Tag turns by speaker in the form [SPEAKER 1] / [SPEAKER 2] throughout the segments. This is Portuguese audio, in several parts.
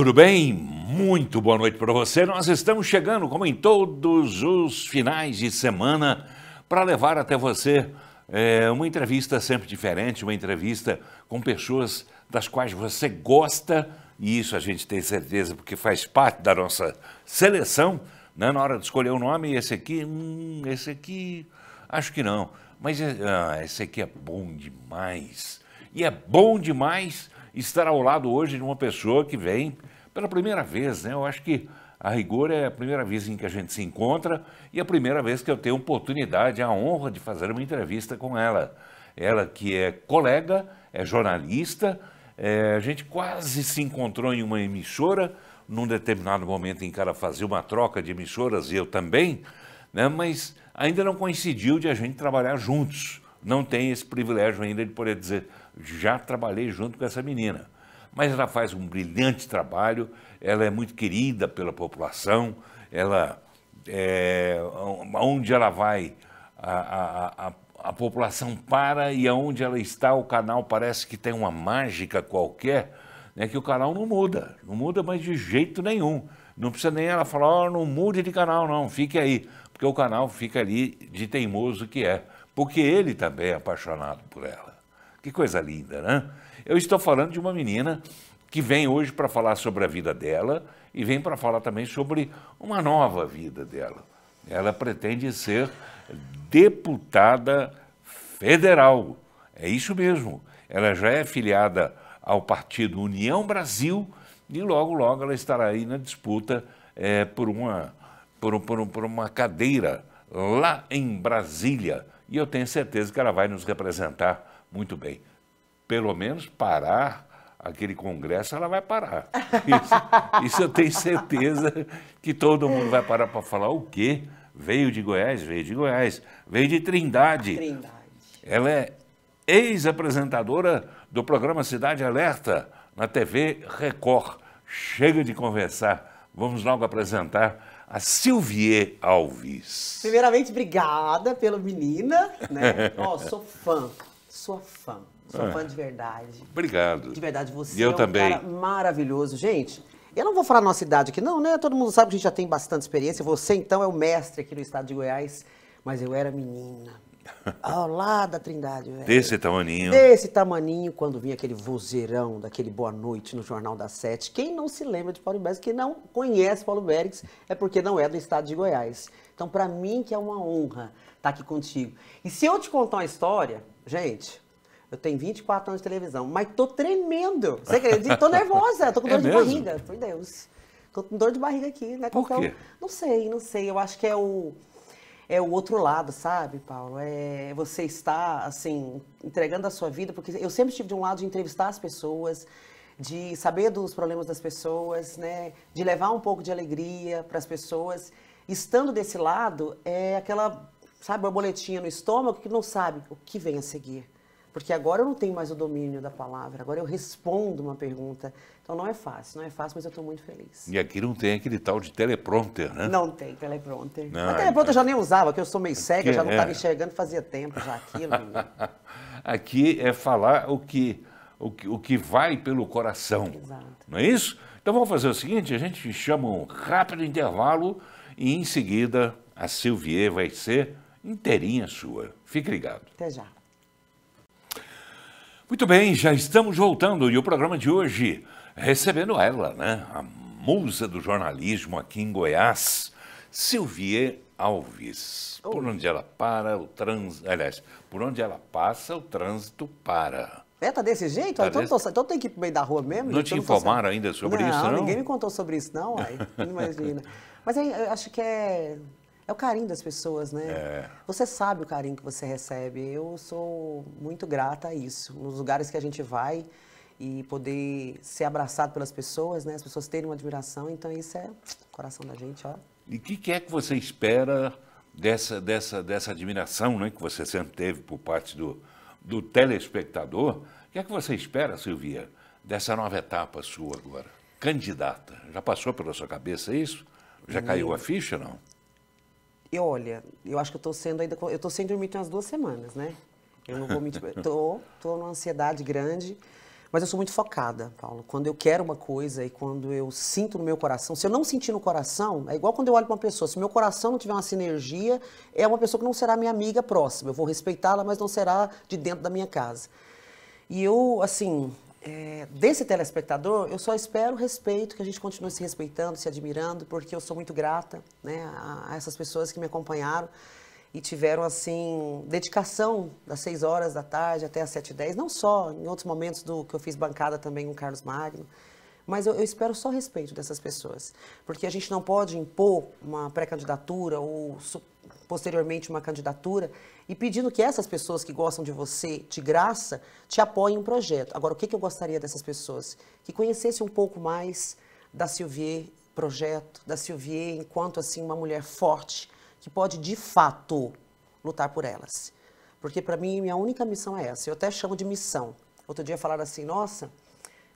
[SPEAKER 1] Tudo bem? Muito boa noite para você. Nós estamos chegando, como em todos os finais de semana, para levar até você é, uma entrevista sempre diferente, uma entrevista com pessoas das quais você gosta, e isso a gente tem certeza porque faz parte da nossa seleção, né? na hora de escolher o um nome, esse aqui, hum, esse aqui, acho que não, mas é, ah, esse aqui é bom demais. E é bom demais estar ao lado hoje de uma pessoa que vem pela primeira vez, né? Eu acho que a rigor é a primeira vez em que a gente se encontra e a primeira vez que eu tenho a oportunidade, a honra de fazer uma entrevista com ela. Ela que é colega, é jornalista, é, a gente quase se encontrou em uma emissora, num determinado momento em que ela fazia uma troca de emissoras e eu também, né? mas ainda não coincidiu de a gente trabalhar juntos. Não tem esse privilégio ainda de poder dizer, já trabalhei junto com essa menina mas ela faz um brilhante trabalho, ela é muito querida pela população, ela é, onde ela vai, a, a, a, a população para e aonde ela está, o canal parece que tem uma mágica qualquer, né, que o canal não muda, não muda mais de jeito nenhum. Não precisa nem ela falar, oh, não mude de canal, não, fique aí, porque o canal fica ali de teimoso que é, porque ele também é apaixonado por ela. Que coisa linda, né? Eu estou falando de uma menina que vem hoje para falar sobre a vida dela e vem para falar também sobre uma nova vida dela. Ela pretende ser deputada federal. É isso mesmo. Ela já é filiada ao partido União Brasil e logo, logo ela estará aí na disputa é, por, uma, por, por, por uma cadeira lá em Brasília. E eu tenho certeza que ela vai nos representar muito bem pelo menos parar aquele congresso, ela vai parar. Isso, isso eu tenho certeza que todo mundo vai parar para falar o quê? Veio de Goiás, veio de Goiás, veio de Trindade. Trindade. Ela é ex-apresentadora do programa Cidade Alerta na TV Record. Chega de conversar, vamos logo apresentar a Silvier Alves.
[SPEAKER 2] Primeiramente, obrigada pelo menina, né? Ó, oh, sou fã, sou fã. Sou é. fã de verdade. Obrigado. De verdade, você e eu é um também. cara maravilhoso. Gente, eu não vou falar a nossa idade aqui, não, né? Todo mundo sabe que a gente já tem bastante experiência. Você, então, é o mestre aqui no estado de Goiás, mas eu era menina. Ao lado da Trindade, velho.
[SPEAKER 1] Desse tamaninho.
[SPEAKER 2] Desse tamaninho, quando vinha aquele vozeirão daquele Boa Noite no Jornal das Sete. Quem não se lembra de Paulo Bergs, quem não conhece Paulo Bergs, é porque não é do estado de Goiás. Então, para mim, que é uma honra estar aqui contigo. E se eu te contar uma história, gente, eu tenho 24 anos de televisão, mas tô tremendo. Você acredita? Tô nervosa, tô com é dor é de mesmo? barriga. Por Deus. Tô com dor de barriga aqui, né? Por então, quê? Não sei, não sei. Eu acho que é o é o outro lado, sabe, Paulo? É você estar assim entregando a sua vida, porque eu sempre estive de um lado de entrevistar as pessoas, de saber dos problemas das pessoas, né? De levar um pouco de alegria para as pessoas. Estando desse lado, é aquela, sabe, borboletinha no estômago que não sabe o que vem a seguir. Porque agora eu não tenho mais o domínio da palavra, agora eu respondo uma pergunta. Então não é fácil, não é fácil, mas eu estou muito feliz.
[SPEAKER 1] E aqui não tem aquele tal de teleprompter, né? Não
[SPEAKER 2] tem teleprompter. Não, a é teleprompter eu já nem usava, que eu sou meio cega, já não estava é... enxergando fazia tempo já aquilo.
[SPEAKER 1] aqui é falar o que, o que, o que vai pelo coração. Exato. Não é isso? Então vamos fazer o seguinte: a gente chama um rápido intervalo e em seguida a Silvier vai ser
[SPEAKER 2] inteirinha
[SPEAKER 1] sua. Fique ligado. Até já. Muito bem, já estamos voltando e o programa de hoje recebendo ela, né? A musa do jornalismo aqui em Goiás, Silvie Alves. Por onde ela para, o trânsito. Aliás, por onde ela passa, o trânsito para.
[SPEAKER 2] É, tá desse jeito? Tá então, desse... Tô, então tem que ir pro meio da rua mesmo? Não te informaram ainda sobre não, isso, não? Ninguém me contou sobre isso, não, Não Imagina. Mas aí, eu acho que é é o carinho das pessoas, né? É. Você sabe o carinho que você recebe. Eu sou muito grata a isso. Nos lugares que a gente vai e poder ser abraçado pelas pessoas, né? As pessoas terem uma admiração. Então isso é coração da gente, ó.
[SPEAKER 1] E o que, que é que você espera dessa, dessa, dessa admiração né, que você sempre teve por parte do, do telespectador. O que é que você espera, Silvia, dessa nova etapa sua agora? Candidata. Já passou pela sua cabeça isso? Já caiu a ficha, não? e olha,
[SPEAKER 2] eu acho que eu tô sendo ainda. Eu tô sem dormir tem umas duas semanas, né? Eu não vou mentir. Tipo, tô, tô numa ansiedade grande. Mas eu sou muito focada, Paulo. Quando eu quero uma coisa e quando eu sinto no meu coração, se eu não sentir no coração, é igual quando eu olho para uma pessoa. Se meu coração não tiver uma sinergia, é uma pessoa que não será minha amiga próxima. Eu vou respeitá-la, mas não será de dentro da minha casa. E eu, assim, é, desse telespectador, eu só espero respeito, que a gente continue se respeitando, se admirando, porque eu sou muito grata né, a, a essas pessoas que me acompanharam e tiveram, assim, dedicação das 6 horas da tarde até as 7 e 10, não só em outros momentos do que eu fiz bancada também com Carlos Magno, mas eu, eu espero só respeito dessas pessoas, porque a gente não pode impor uma pré-candidatura ou su posteriormente uma candidatura e pedindo que essas pessoas que gostam de você de graça te apoiem um projeto. Agora, o que, que eu gostaria dessas pessoas? Que conhecessem um pouco mais da Silvier projeto, da Silvier enquanto assim uma mulher forte que pode de fato lutar por elas. Porque para mim minha única missão é essa. Eu até chamo de missão. Outro dia falaram assim, nossa,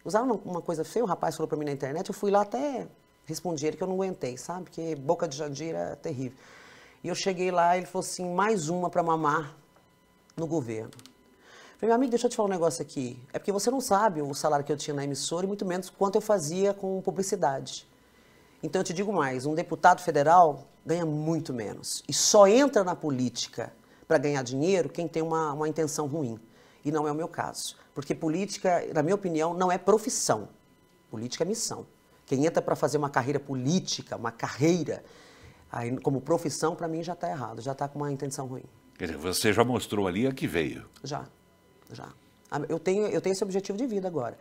[SPEAKER 2] usaram uma coisa feia, um rapaz falou para mim na internet, eu fui lá até respondi ele que eu não aguentei, sabe? Que boca de Jandira é terrível. E eu cheguei lá, ele falou assim, mais uma para mamar no governo. Eu falei, meu amigo, deixa eu te falar um negócio aqui. É porque você não sabe o salário que eu tinha na emissora e muito menos quanto eu fazia com publicidade. Então eu te digo mais, um deputado federal ganha muito menos. E só entra na política para ganhar dinheiro quem tem uma, uma intenção ruim. E não é o meu caso. Porque política, na minha opinião, não é profissão. Política é missão. Quem entra para fazer uma carreira política, uma carreira, Aí, como profissão, para mim já está errado, já está com uma intenção ruim.
[SPEAKER 1] Quer dizer, você já mostrou ali a que veio? Já, já.
[SPEAKER 2] Ah, eu tenho, eu tenho esse objetivo de vida agora.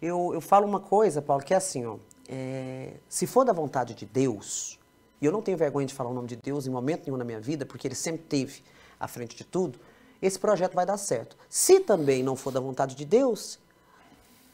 [SPEAKER 2] Eu, eu falo uma coisa, Paulo, que é assim, ó, é, se for da vontade de Deus, e eu não tenho vergonha de falar o nome de Deus em momento nenhum na minha vida, porque ele sempre teve à frente de tudo, esse projeto vai dar certo. Se também não for da vontade de Deus,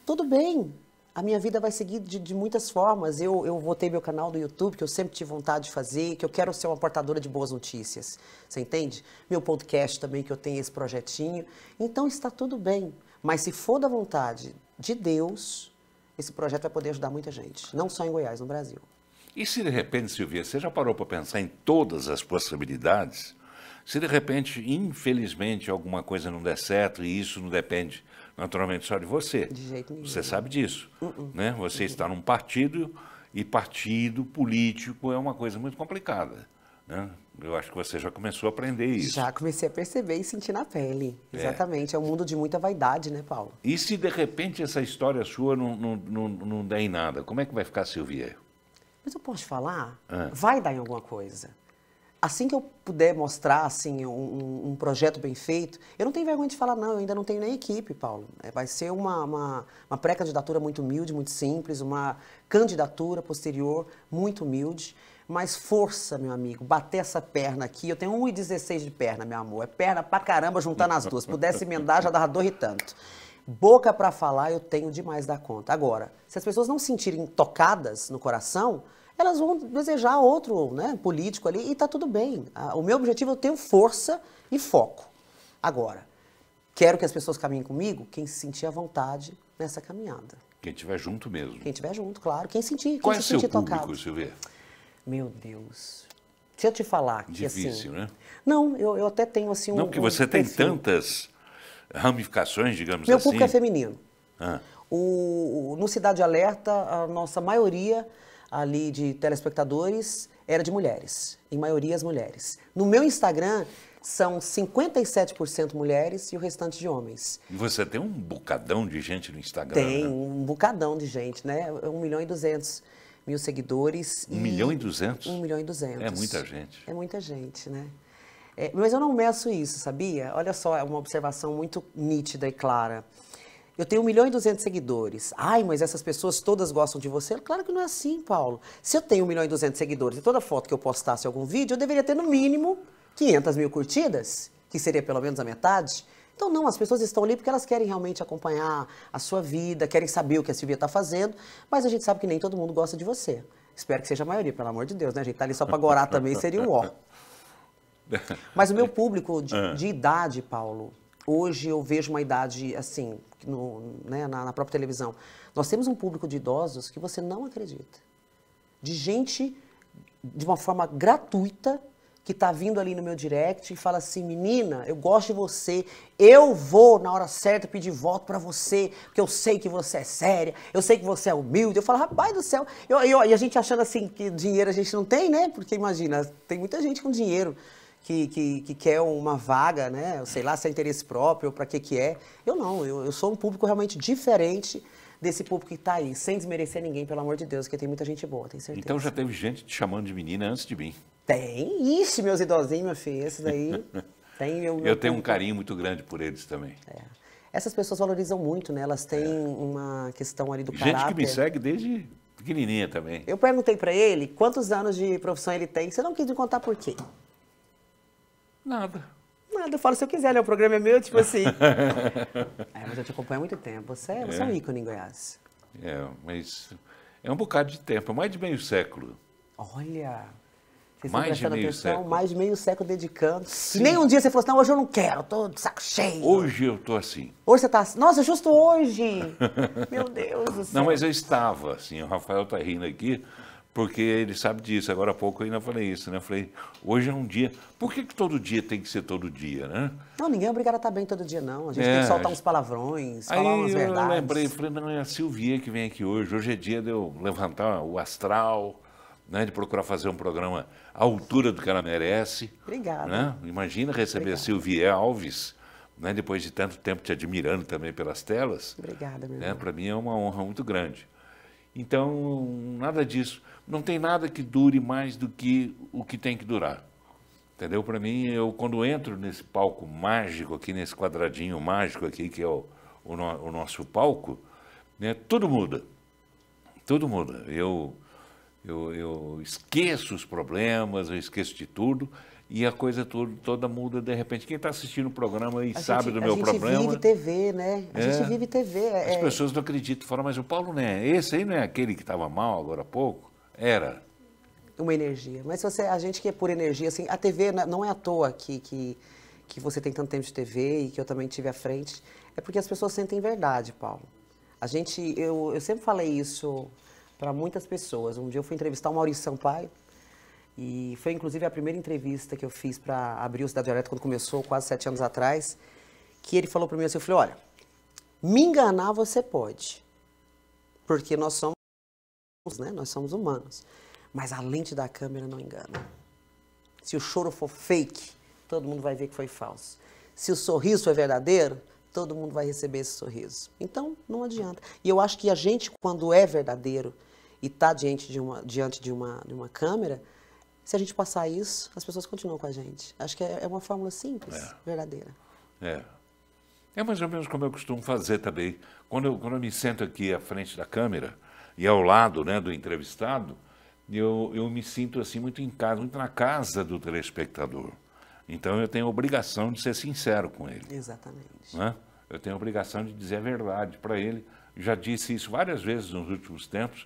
[SPEAKER 2] tudo bem, a minha vida vai seguir de, de, muitas formas. Eu, eu votei meu canal do YouTube, que eu sempre tive vontade de fazer, que eu quero ser uma portadora de boas notícias. Você entende? Meu podcast também, que eu tenho esse projetinho. Então está tudo bem. Mas se for da vontade de Deus, esse projeto vai poder ajudar muita gente. Não só em Goiás, no Brasil.
[SPEAKER 1] E se de repente, Silvia, você já parou para pensar em todas as possibilidades? Se de repente, infelizmente, alguma coisa não der certo e isso não depende naturalmente só de você. De jeito nenhum. Você sabe disso. Uh -uh. Né? Você está num partido e partido político é uma coisa muito complicada. Né? Eu acho que você já começou a aprender isso. Já
[SPEAKER 2] comecei a perceber e sentir na pele. É.
[SPEAKER 1] Exatamente. É um
[SPEAKER 2] mundo de muita vaidade, né, Paulo?
[SPEAKER 1] E se de repente essa história sua não, não, não, não der em nada, como é que vai ficar Silvia?
[SPEAKER 2] Mas eu posso falar? É. Vai dar em alguma coisa assim que eu puder mostrar assim um, um, projeto bem feito, eu não tenho vergonha de falar não, eu ainda não tenho nem equipe, Paulo. É, vai ser uma, uma, uma pré-candidatura muito humilde, muito simples, uma candidatura posterior muito humilde, mas força, meu amigo, bater essa perna aqui, eu tenho 1,16 de perna, meu amor, é perna pra caramba juntar nas duas, se pudesse emendar já dava dor e tanto. Boca para falar eu tenho demais da conta. Agora, se as pessoas não se sentirem tocadas no coração, elas vão desejar outro né, político ali e está tudo bem. O meu objetivo, eu tenho força e foco. Agora, quero que as pessoas caminhem comigo, quem se sentir à vontade nessa caminhada.
[SPEAKER 1] Quem estiver junto mesmo.
[SPEAKER 2] Quem estiver junto, claro. Quem sentir, quem Qual se é sentir seu tocado. público, Silvia? Meu
[SPEAKER 1] Deus.
[SPEAKER 2] Deixa eu te falar. Difícil, que, assim, né? Não, eu, eu até tenho assim um. Não, porque você um tem tantas
[SPEAKER 1] ramificações, digamos Meu assim. Meu público é feminino. Ah.
[SPEAKER 2] O, no Cidade Alerta, a nossa maioria ali de telespectadores era de mulheres, em maioria as mulheres. No meu Instagram são 57% mulheres e o restante de homens.
[SPEAKER 1] E você tem um bocadão de gente no Instagram? Tem, né?
[SPEAKER 2] um bocadão de gente, né? 1 milhão e 200 mil seguidores. 1 milhão e 200? 1 milhão e 200. É muita gente. É muita gente, né? É, mas eu não meço isso, sabia? Olha só, é uma observação muito nítida e clara. Eu tenho 1 milhão e 200 seguidores. Ai, mas essas pessoas todas gostam de você? Claro que não é assim, Paulo. Se eu tenho 1 milhão e 200 seguidores e toda foto que eu postasse algum vídeo, eu deveria ter no mínimo 500 mil curtidas, que seria pelo menos a metade. Então, não, as pessoas estão ali porque elas querem realmente acompanhar a sua vida, querem saber o que a Silvia está fazendo, mas a gente sabe que nem todo mundo gosta de você. Espero que seja a maioria, pelo amor de Deus, né? A gente está ali só para gorar também, seria um ó. Mas o meu público de, ah. de idade, Paulo, hoje eu vejo uma idade, assim, no, né, na, na própria televisão. Nós temos um público de idosos que você não acredita. De gente, de uma forma gratuita, que está vindo ali no meu direct e fala assim: menina, eu gosto de você, eu vou na hora certa pedir voto para você, porque eu sei que você é séria, eu sei que você é humilde. Eu falo, rapaz do céu. Eu, eu, e a gente achando assim que dinheiro a gente não tem, né? Porque imagina, tem muita gente com dinheiro que, que, que quer uma vaga, né? sei lá se é interesse próprio, para que que é. Eu não, eu, eu sou um público realmente diferente desse público que está aí, sem desmerecer ninguém, pelo amor de Deus, que tem muita gente boa, tenho certeza. Então já
[SPEAKER 1] teve gente te chamando de menina antes de mim.
[SPEAKER 2] Tem, isso meus idosinhos, meu filho, esses aí, tem meu, meu Eu tenho público. um
[SPEAKER 1] carinho muito grande por eles também. É.
[SPEAKER 2] Essas pessoas valorizam muito, né? Elas têm é. uma questão ali do gente caráter. Gente que me
[SPEAKER 1] segue desde pequenininha também.
[SPEAKER 2] Eu perguntei para ele quantos anos de profissão ele tem, você não quis me contar por quê. Nada. Nada, eu falo se eu quiser, né? O programa é meu,
[SPEAKER 1] tipo assim. é,
[SPEAKER 2] mas eu te acompanho há muito tempo. Você é, você é um é. ícone em Goiás.
[SPEAKER 1] É, mas é um bocado de tempo, é mais de meio século.
[SPEAKER 2] Olha!
[SPEAKER 1] Vocês mais de meio atenção, século.
[SPEAKER 2] Mais de meio século dedicando. Sim. Nem um dia você falou assim, não, hoje eu não quero, tô de saco
[SPEAKER 1] cheio. Hoje eu tô assim.
[SPEAKER 2] Hoje você tá assim, nossa, justo hoje.
[SPEAKER 1] Meu Deus do céu. Não, mas eu estava assim, o Rafael tá rindo aqui, porque ele sabe disso. Agora há pouco eu ainda falei isso, né? Eu falei, hoje é um dia. Por que, que todo dia tem que ser todo dia, né?
[SPEAKER 2] Não, ninguém é obrigado a estar bem todo dia, não. A gente é, tem que soltar uns palavrões, aí falar umas eu verdades. Eu lembrei, falei,
[SPEAKER 1] não, é a Silvia que vem aqui hoje. Hoje é dia de eu levantar o astral, né? De procurar fazer um programa à altura do que ela merece. Obrigada. Né? Imagina receber Obrigada. a Silvia Alves. Né, depois de tanto tempo te admirando também pelas telas. Obrigada, meu né, Para mim é uma honra muito grande. Então, nada disso. Não tem nada que dure mais do que o que tem que durar. Entendeu? Para mim, eu quando entro nesse palco mágico aqui, nesse quadradinho mágico aqui, que é o, o, no, o nosso palco, né, tudo muda. Tudo muda. Eu, eu, eu esqueço os problemas, eu esqueço de tudo e a coisa toda, toda muda de repente. Quem está assistindo o programa e a sabe gente, do meu problema. Né? A gente é.
[SPEAKER 2] vive TV, né? A é, gente vive TV. É, as é.
[SPEAKER 1] pessoas não acreditam, falam, mas o Paulo não é esse aí, não é aquele que estava mal agora há pouco? Era.
[SPEAKER 2] Uma energia. Mas você, a gente que é por energia, assim, a TV é, não é à toa que, que, que você tem tanto tempo de TV e que eu também tive à frente. É porque as pessoas sentem verdade, Paulo. A gente, eu, eu sempre falei isso para muitas pessoas. Um dia eu fui entrevistar o Maurício Sampaio, e foi inclusive a primeira entrevista que eu fiz para abrir o Cidade Violeta quando começou, quase sete anos atrás, que ele falou para mim assim, eu falei, olha, me enganar você pode, porque nós somos, né? Nós somos humanos. Mas a lente da câmera não engana. Se o choro for fake, todo mundo vai ver que foi falso. Se o sorriso for verdadeiro, todo mundo vai receber esse sorriso. Então, não adianta. E eu acho que a gente, quando é verdadeiro e está diante de uma, diante de uma, de uma câmera, se a gente passar isso, as pessoas continuam com a gente. Acho que é, é uma fórmula simples, é. verdadeira.
[SPEAKER 1] É. É mais ou menos como eu costumo fazer também. Quando eu, quando eu me sento aqui à frente da câmera e ao lado né, do entrevistado, eu, eu me sinto assim muito em casa, muito na casa do telespectador. Então eu tenho a obrigação de ser sincero com
[SPEAKER 2] ele. Exatamente. Né?
[SPEAKER 1] Eu tenho a obrigação de dizer a verdade para ele. Já disse isso várias vezes nos últimos tempos,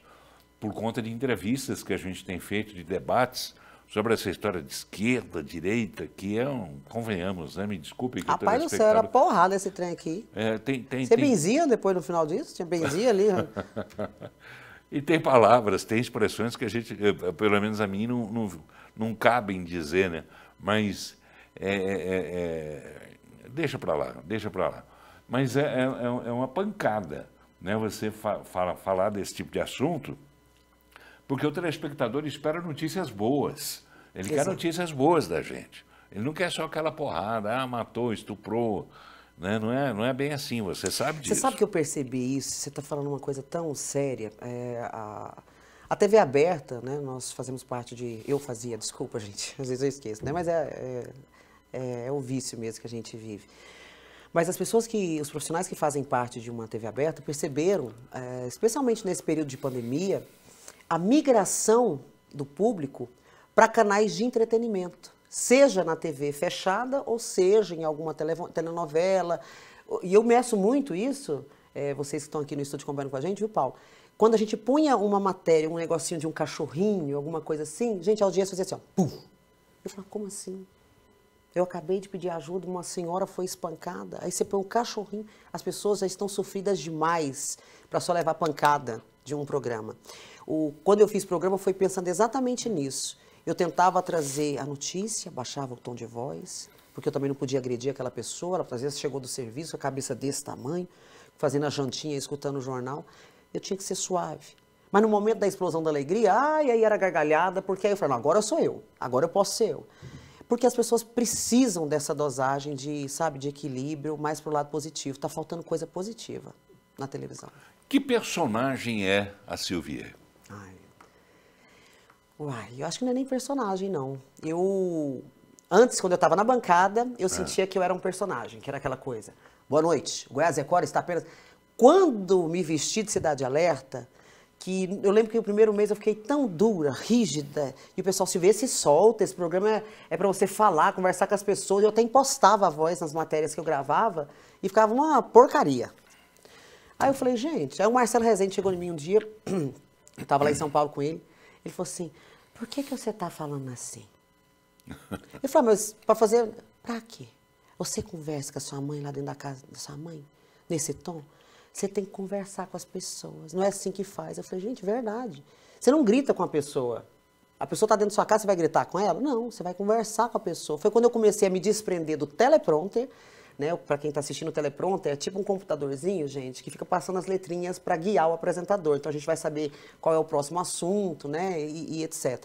[SPEAKER 1] por conta de entrevistas que a gente tem feito, de debates sobre essa história de esquerda, direita, que é um, convenhamos, né? Me desculpe que Rapaz do céu, era
[SPEAKER 2] porrada esse trem aqui.
[SPEAKER 1] É, tem, tem, Você tem... benzia
[SPEAKER 2] depois no final disso? Tinha benzia ali? Né?
[SPEAKER 1] e tem palavras, tem expressões que a gente, eh, eh, pelo menos a mim, não, não, não cabem dizer, né? Mas é, é, é, é deixa para lá, deixa para lá. Mas é, é, uma pancada, né? Você fa fala, falar desse tipo de assunto porque o telespectador espera notícias boas. Ele Exato. quer notícias boas da gente. Ele não quer só aquela porrada, ah, matou, estuprou. Né? Não, é, não é bem assim, você sabe disso. Você
[SPEAKER 2] sabe que eu percebi isso, você está falando uma coisa tão séria. É, a, a TV aberta, né? nós fazemos parte de. Eu fazia, desculpa, gente, às vezes eu esqueço, né? mas é, é, é, é o vício mesmo que a gente vive. Mas as pessoas que, os profissionais que fazem parte de uma TV aberta perceberam, é, especialmente nesse período de pandemia, a migração do público para canais de entretenimento, seja na TV fechada ou seja em alguma telenovela. E eu meço muito isso, é, vocês que estão aqui no estúdio conversando com a gente, viu, Paulo? Quando a gente punha uma matéria, um negocinho de um cachorrinho, alguma coisa assim, gente, a audiência fazia assim, ó, puf. Eu falava, como assim? Eu acabei de pedir ajuda, uma senhora foi espancada. Aí você põe um cachorrinho. As pessoas já estão sofridas demais para só levar pancada de um programa o, quando eu fiz programa foi pensando exatamente nisso. Eu tentava trazer a notícia, baixava o tom de voz, porque eu também não podia agredir aquela pessoa. Ela, às vezes, chegou do serviço, a cabeça desse tamanho, fazendo a jantinha, escutando o jornal. Eu tinha que ser suave. Mas no momento da explosão da alegria, ai, aí era gargalhada, porque aí eu falei, não, agora sou eu, agora eu posso ser eu. Porque as pessoas precisam dessa dosagem de, sabe, de equilíbrio mais pro lado positivo. Tá faltando coisa positiva na televisão.
[SPEAKER 1] Que personagem é a Silvier?
[SPEAKER 2] Uai, eu acho que não é nem personagem, não. Eu. Antes, quando eu estava na bancada, eu é. sentia que eu era um personagem, que era aquela coisa. Boa noite, Goiás Record é está apenas. Quando me vesti de Cidade Alerta, que eu lembro que o primeiro mês eu fiquei tão dura, rígida, e o pessoal se vê, se solta, esse programa é, é para você falar, conversar com as pessoas, eu até impostava a voz nas matérias que eu gravava, e ficava uma porcaria. Aí eu falei, gente, aí o Marcelo Rezende chegou em mim um dia, eu estava lá em São Paulo com ele, ele falou assim, por que, que você está falando assim?
[SPEAKER 1] Ele
[SPEAKER 2] falou, mas para fazer, para quê? Você conversa com a sua mãe lá dentro da casa da sua mãe, nesse tom? Você tem que conversar com as pessoas, não é assim que faz. Eu falei, gente, verdade. Você não grita com a pessoa. A pessoa está dentro da sua casa, você vai gritar com ela? Não, você vai conversar com a pessoa. Foi quando eu comecei a me desprender do teleprompter né? Para quem está assistindo o teleprompter, é tipo um computadorzinho, gente, que fica passando as letrinhas para guiar o apresentador. Então a gente vai saber qual é o próximo assunto, né? E, e etc.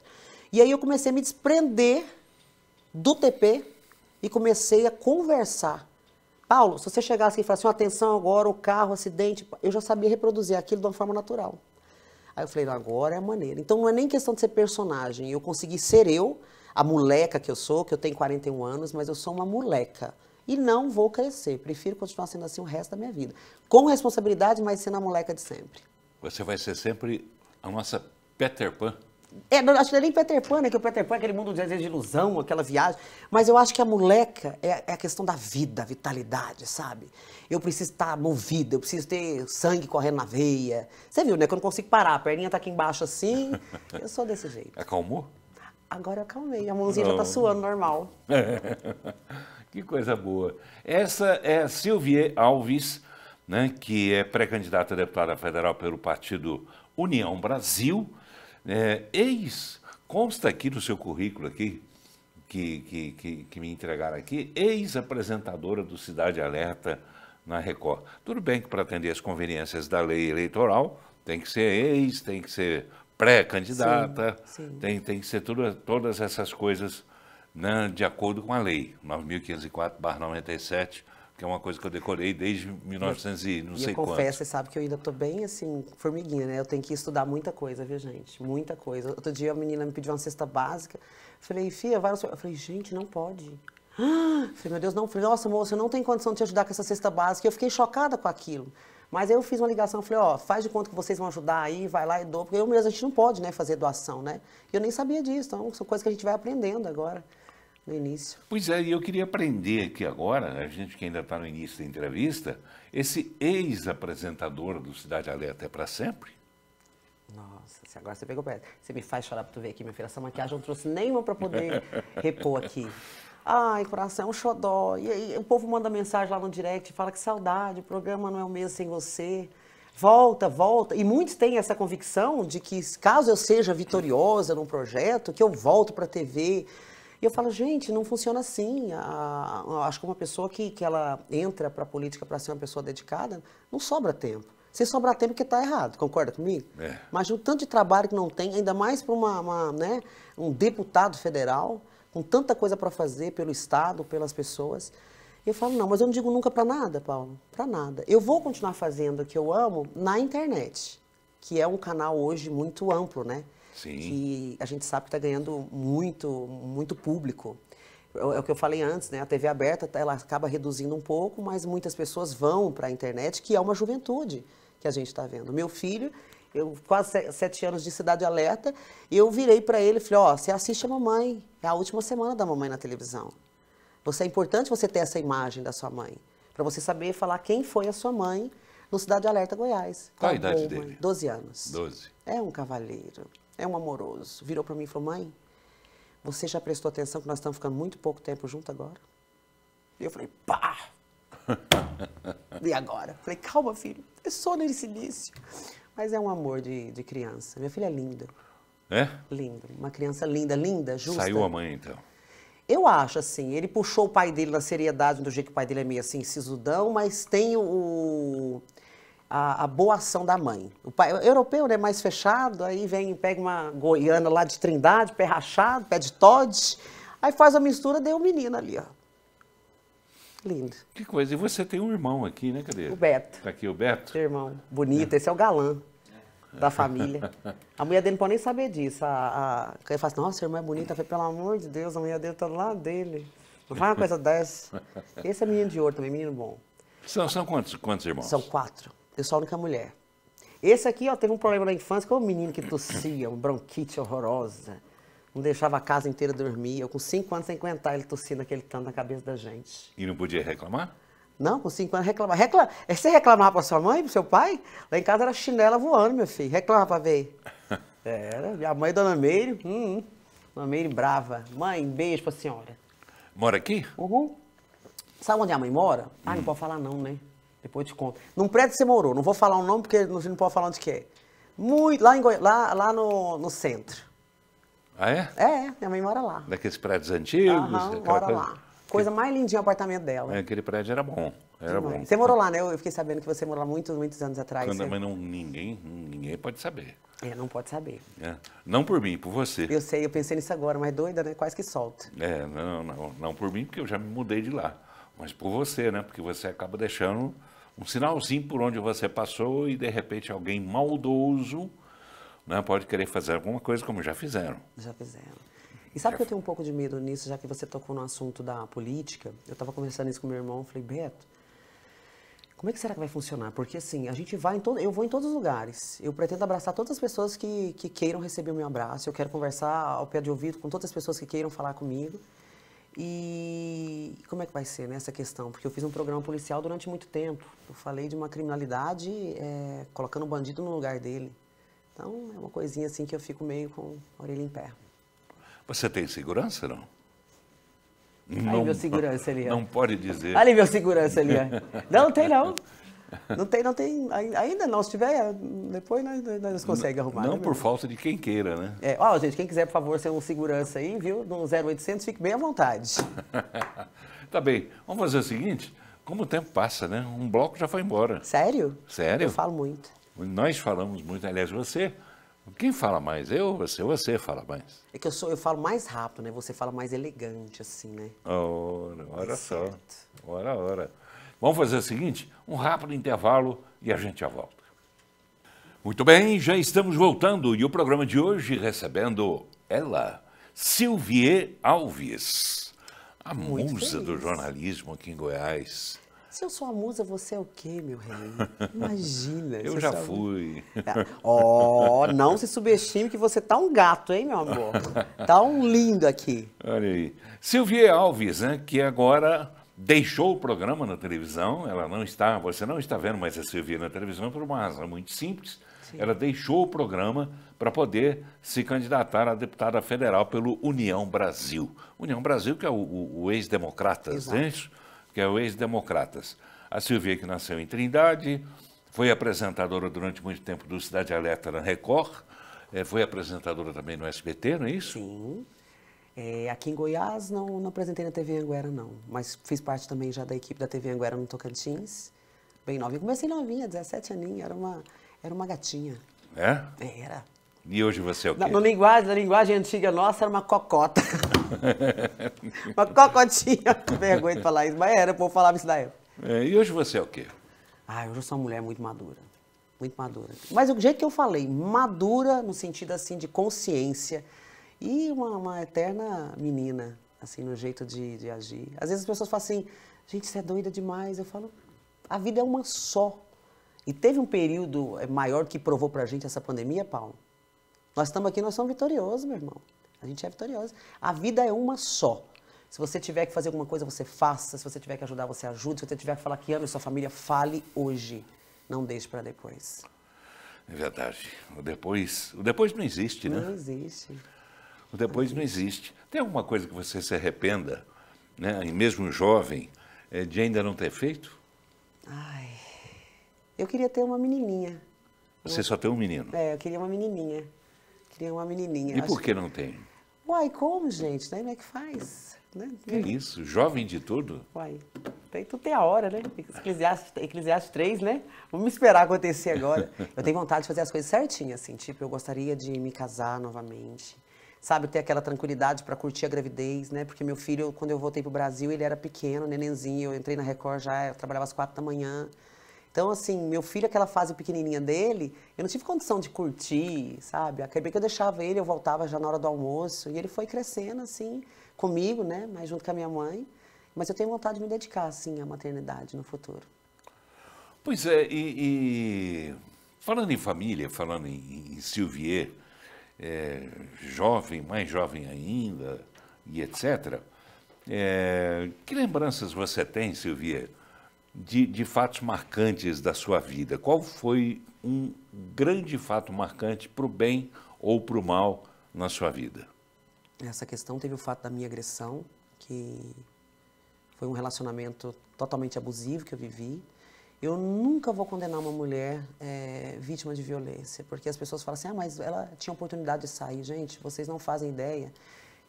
[SPEAKER 2] E aí eu comecei a me desprender do TP e comecei a conversar. Paulo, se você chegasse e falasse assim, atenção agora, o carro, acidente, eu já sabia reproduzir aquilo de uma forma natural. Aí eu falei, agora é a maneira. Então não é nem questão de ser personagem. Eu consegui ser eu, a moleca que eu sou, que eu tenho 41 anos, mas eu sou uma moleca e não vou crescer. Prefiro continuar sendo assim o resto da minha vida. Com responsabilidade, mas sendo a moleca de sempre.
[SPEAKER 1] Você vai ser sempre a nossa Peter Pan.
[SPEAKER 2] É, não, acho que não é nem Peter Pan, né? Que o Peter Pan é aquele mundo de ilusão, aquela viagem. Mas eu acho que a moleca é, é a questão da vida, a vitalidade, sabe? Eu preciso estar movida, eu preciso ter sangue correndo na veia. Você viu, né? Que eu não consigo parar, a perninha tá aqui embaixo assim. eu sou desse jeito. Acalmou? Agora eu acalmei, a mãozinha não. já tá suando normal.
[SPEAKER 1] Que coisa boa. Essa é Silvia Alves, né, que é pré-candidata a deputada federal pelo partido União Brasil. É, ex, consta aqui no seu currículo aqui, que, que, que, que me entregaram aqui, ex-apresentadora do Cidade Alerta na Record. Tudo bem que para atender as conveniências da lei eleitoral, tem que ser ex, tem que ser pré-candidata, tem, tem que ser tudo, todas essas coisas né, de acordo com a lei 9504/97 que é uma coisa que eu decorei desde 1900 e não e sei eu confesso, quanto.
[SPEAKER 2] você sabe que eu ainda estou bem assim, formiguinha, né? Eu tenho que estudar muita coisa, viu, gente? Muita coisa. Outro dia a menina me pediu uma cesta básica. Falei, Fia, vai no seu... Eu falei, gente, não pode. Ah! Falei, meu Deus, não. Falei, nossa, moça, eu não tenho condição de te ajudar com essa cesta básica. Eu fiquei chocada com aquilo. Mas aí eu fiz uma ligação, falei, ó, faz de conta que vocês vão ajudar aí, vai lá e doa, porque eu mesmo, a gente não pode, né, fazer doação, né? E eu nem sabia disso, então são coisas que a gente vai aprendendo agora no início.
[SPEAKER 1] Pois é, e eu queria aprender aqui agora, a gente que ainda está no início da entrevista, esse ex-apresentador do Cidade Alerta é para sempre?
[SPEAKER 2] Nossa, agora você pegou perto. Você me faz chorar para tu ver aqui, minha filha. Essa maquiagem eu não trouxe nenhuma para poder repor aqui. Ai, coração, é um xodó. E aí o povo manda mensagem lá no direct, fala que saudade, o programa não é o mesmo sem você. Volta, volta. E muitos têm essa convicção de que caso eu seja vitoriosa num projeto, que eu volto para a TV. E eu falo, gente, não funciona assim. A, acho que uma pessoa que, que ela entra para a política para ser uma pessoa dedicada, não sobra tempo. Se sobrar tempo, é que está errado, concorda comigo? É. Mas o tanto de trabalho que não tem, ainda mais para uma, uma, né, um deputado federal, com tanta coisa para fazer pelo Estado, pelas pessoas. E eu falo, não, mas eu não digo nunca para nada, Paulo, para nada. Eu vou continuar fazendo o que eu amo na internet, que é um canal hoje muito amplo, né? Sim. que a gente sabe que está ganhando muito, muito público. É, é o que eu falei antes, né? A TV aberta tá, ela acaba reduzindo um pouco, mas muitas pessoas vão para a internet, que é uma juventude que a gente está vendo. Meu filho, eu quase sete anos de Cidade Alerta, eu virei para ele e falei, ó, oh, você assiste a mamãe, é a última semana da mamãe na televisão. Você é importante você ter essa imagem da sua mãe, para você saber falar quem foi a sua mãe no Cidade Alerta Goiás. Qual a idade Roma, dele? 12 anos. 12. É um cavaleiro é um amoroso. Virou para mim e falou: mãe, você já prestou atenção que nós estamos ficando muito pouco tempo junto agora? E eu falei: pá! e agora? falei: calma, filho, é só nesse início. Mas é um amor de, de criança. Minha filha é linda. É? Linda. Uma criança linda, linda, justa. Saiu a mãe, então. Eu acho, assim, ele puxou o pai dele na seriedade, do jeito que o pai dele é meio assim, sisudão, mas tem o, a, a, boa ação da mãe. O pai o europeu é né, mais fechado, aí vem, pega uma goiana lá de Trindade, pé rachado, pé de todd aí faz a mistura, deu o um menino
[SPEAKER 1] ali, ó. Lindo. Que coisa. E você tem um irmão aqui, né? Cadê? O Beto. Tá aqui o Beto? irmão.
[SPEAKER 2] Bonito, é. esse é o galã da família. A mulher dele não pode nem saber disso. A, a... Ele fala assim, nossa, seu irmão é bonita. Eu falei, pelo amor de Deus, a mulher dele tá lá dele. Não faz uma coisa dessa. Esse é menino de ouro também, menino bom.
[SPEAKER 1] São, são quantos, quantos irmãos? São
[SPEAKER 2] quatro. Eu sou a única mulher. Esse aqui, ó, teve um problema na infância, que é um menino que tossia, uma bronquite horrorosa. Não deixava a casa inteira dormir. Eu com cinco anos sem aguentar ele tossia aquele tanto na cabeça da gente.
[SPEAKER 1] E não podia reclamar?
[SPEAKER 2] Não, com cinco anos reclamar. Recla... É, você reclamava pra sua mãe, pro seu pai? Lá em casa era chinela voando, meu filho. Reclamava pra ver.
[SPEAKER 1] era.
[SPEAKER 2] Minha mãe, Dona Meire, hum, hum, Dona Meire brava. Mãe, beijo pra senhora. Mora aqui? Uhum. Sabe onde a mãe mora? Ah, hum. não pode falar não, né? Depois eu te conto. Num prédio você morou, não vou falar o nome porque a não pode falar onde que é. Muito, lá, em Goi... lá, lá no, no centro. Ah, é? É, é minha mãe mora lá.
[SPEAKER 1] Daqueles prédios antigos? Uhum, mora coisa... lá.
[SPEAKER 2] Coisa mais lindinha o apartamento dela. É,
[SPEAKER 1] aquele prédio era bom. Era bom. Você
[SPEAKER 2] morou lá, né? Eu fiquei sabendo que você morou lá muitos, muitos anos atrás. Quando, você... Mas
[SPEAKER 1] não, ninguém, ninguém pode saber.
[SPEAKER 2] É, não pode saber.
[SPEAKER 1] É. Não por mim, por você. Eu
[SPEAKER 2] sei, eu pensei nisso agora, mas doida, né? Quase que solta.
[SPEAKER 1] É, não, não, não por mim, porque eu já me mudei de lá. Mas por você, né? Porque você acaba deixando um sinalzinho por onde você passou e de repente alguém maldoso né, pode querer fazer alguma coisa como já fizeram.
[SPEAKER 2] Já fizeram. E sabe já que eu tenho um pouco de medo nisso, já que você tocou no assunto da política? Eu estava conversando isso com meu irmão, falei, Beto, como é que será que vai funcionar? Porque assim, a gente vai em todo, eu vou em todos os lugares. Eu pretendo abraçar todas as pessoas que, que queiram receber o meu abraço. Eu quero conversar ao pé de ouvido com todas as pessoas que queiram falar comigo. E como é que vai ser nessa né, questão? Porque eu fiz um programa policial durante muito tempo. Eu falei de uma criminalidade é, colocando o bandido no lugar dele. Então é uma coisinha assim que eu fico meio com a orelha em pé.
[SPEAKER 1] Você tem segurança, não? Não, Ali meu segurança, Eliane. Não pode dizer. Ali meu segurança, Eliane. Não, tem não. Não
[SPEAKER 2] tem, não tem. Ainda não, se tiver, depois nós, nós conseguimos arrumar. Não né, por
[SPEAKER 1] falta de quem queira, né?
[SPEAKER 2] É, ó, gente, quem quiser, por favor, ser um segurança aí, viu? No 0800, fique bem à vontade.
[SPEAKER 1] tá bem. Vamos fazer o seguinte: como o tempo passa, né? Um bloco já foi embora. Sério? Sério? Eu falo muito. Nós falamos muito, aliás, você. Quem fala mais? Eu, você, você fala mais.
[SPEAKER 2] É que eu sou, eu falo mais rápido, né? Você fala mais elegante, assim, né?
[SPEAKER 1] Ora, ora é só. Ora, ora. Vamos fazer o seguinte: um rápido intervalo e a gente já volta. Muito bem, já estamos voltando e o programa de hoje recebendo ela, Silvie Alves, a Muito musa feliz. do jornalismo aqui em Goiás.
[SPEAKER 2] Se eu sou a musa, você é o quê, meu rei? Imagina. eu já fui. Ó, é. oh, não se subestime que você tá um gato, hein, meu amor? Tá
[SPEAKER 1] um lindo aqui. Olha aí. Silvia Alves, né, que agora deixou o programa na televisão, ela não está, você não está vendo mais a Silvia na televisão por uma razão muito simples. Sim. Ela deixou o programa para poder se candidatar a deputada federal pelo União Brasil. União Brasil, que é o, o, o ex-democratas, né? que é o ex-democratas. A Silvia, que nasceu em Trindade, foi apresentadora durante muito tempo do Cidade Alerta na Record, eh, foi apresentadora também no SBT, não é isso? Sim.
[SPEAKER 2] É, aqui em Goiás não, não apresentei na TV Anguera, não. Mas fiz parte também já da equipe da TV Anguera no Tocantins, bem novinha. Comecei novinha, 17 aninhos, era uma, era uma gatinha. É? é era.
[SPEAKER 1] E hoje você é o quê? Na, no
[SPEAKER 2] linguagem, na linguagem antiga nossa, era uma cocota.
[SPEAKER 1] uma
[SPEAKER 2] cocotinha.
[SPEAKER 1] Vergonha de falar
[SPEAKER 2] isso, mas era, o povo falava isso da época.
[SPEAKER 1] É, e hoje você é o quê? Ah, hoje eu sou uma
[SPEAKER 2] mulher muito madura. Muito madura. Mas o jeito que eu falei, madura no sentido assim de consciência, e uma, uma eterna menina, assim, no jeito de, de agir. Às vezes as pessoas falam assim, gente, você é doida demais. Eu falo, a vida é uma só. E teve um período é, maior que provou para gente essa pandemia, Paulo. Nós estamos aqui, nós somos vitoriosos, meu irmão. A gente é vitorioso. A vida é uma só. Se você tiver que fazer alguma coisa, você faça. Se você tiver que ajudar, você ajude. Se você tiver que falar que ama sua família, fale hoje. Não deixe para depois.
[SPEAKER 1] É verdade. O depois, o depois não existe, né? Não existe o depois não existe. Tem alguma coisa que você se arrependa, né, e mesmo jovem, eh, de ainda não ter feito? Ai,
[SPEAKER 2] eu queria ter uma menininha.
[SPEAKER 1] Você eu... só tem um menino?
[SPEAKER 2] É, eu queria uma menininha. Queria uma menininha. E por que, que, não tem? Uai, como, gente? Né? Como é que faz? Né?
[SPEAKER 1] Que é isso, jovem de tudo?
[SPEAKER 2] Uai, tem tudo tem a hora, né? Eclesiastes 3, né? Vamos esperar acontecer agora. Eu tenho vontade de fazer as coisas certinhas, assim, tipo, eu gostaria de me casar novamente sabe, ter aquela tranquilidade para curtir a gravidez, né? Porque meu filho, quando eu voltei pro Brasil, ele era pequeno, nenenzinho. Eu entrei na Record já, eu trabalhava às quatro da manhã. Então, assim, meu filho, aquela fase pequenininha dele, eu não tive condição de curtir, sabe? Acabei que eu deixava ele, eu voltava já na hora do almoço. E ele foi crescendo, assim, comigo, né? Mas junto com a minha mãe. Mas eu tenho vontade de me dedicar, assim, à maternidade no futuro.
[SPEAKER 1] Pois é, e... e... Falando em família, falando em, em Silvier, é, jovem, mais jovem ainda, e etc. É, que lembranças você tem, Silvia, de, de fatos marcantes da sua vida? Qual foi um grande fato marcante para o bem ou para o mal na sua vida?
[SPEAKER 2] Essa questão teve o fato da minha agressão, que foi um relacionamento totalmente abusivo que eu vivi. Eu nunca vou condenar uma mulher é, vítima de violência, porque as pessoas falam assim, ah, mas ela tinha oportunidade de sair. Gente, vocês não fazem ideia.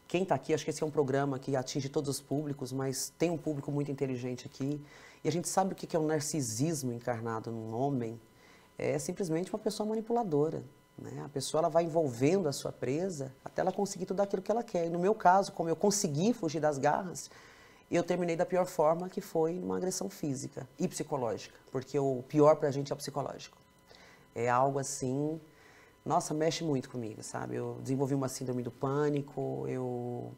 [SPEAKER 2] Quem está aqui, acho que esse é um programa que atinge todos os públicos, mas tem um público muito inteligente aqui. E a gente sabe o que é o um narcisismo encarnado num homem. É simplesmente uma pessoa manipuladora. Né? A pessoa ela vai envolvendo a sua presa até ela conseguir tudo aquilo que ela quer. E no meu caso, como eu consegui fugir das garras, eu terminei da pior forma, que foi uma agressão física e psicológica, porque o pior para a gente é o psicológico. É algo assim, nossa, mexe muito comigo, sabe? Eu desenvolvi uma síndrome do pânico, eu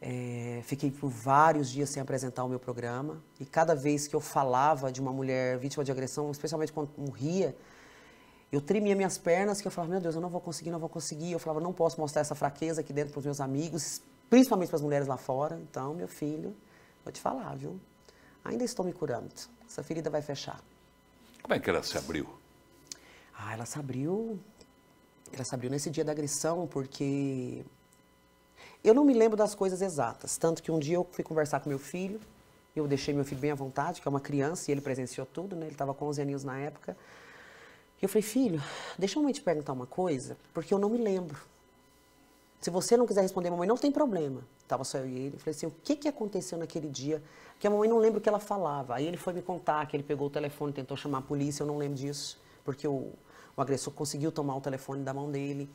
[SPEAKER 2] é, fiquei por vários dias sem apresentar o meu programa e cada vez que eu falava de uma mulher vítima de agressão, especialmente quando morria, eu tremia minhas pernas, que eu falava, meu Deus, eu não vou conseguir, não vou conseguir. Eu falava, não posso mostrar essa fraqueza aqui dentro para os meus amigos, principalmente para as mulheres lá fora. Então, meu filho, vou te falar, viu? Ainda estou me curando. Essa ferida vai fechar.
[SPEAKER 1] Como é que ela se abriu?
[SPEAKER 2] Ah, ela se abriu. Ela se abriu nesse dia da agressão, porque eu não me lembro das coisas exatas. Tanto que um dia eu fui conversar com meu filho, eu deixei meu filho bem à vontade, que é uma criança, e ele presenciou tudo, né? Ele estava com 11 anos na época. E Eu falei, filho, deixa eu te perguntar uma coisa, porque eu não me lembro. Se você não quiser responder, mamãe, não tem problema. Tava só eu e ele. Falei assim, o que, que aconteceu naquele dia? Porque a mamãe não lembra o que ela falava. Aí ele foi me contar que ele pegou o telefone, tentou chamar a polícia, eu não lembro disso. Porque o, o agressor conseguiu tomar o telefone da mão dele.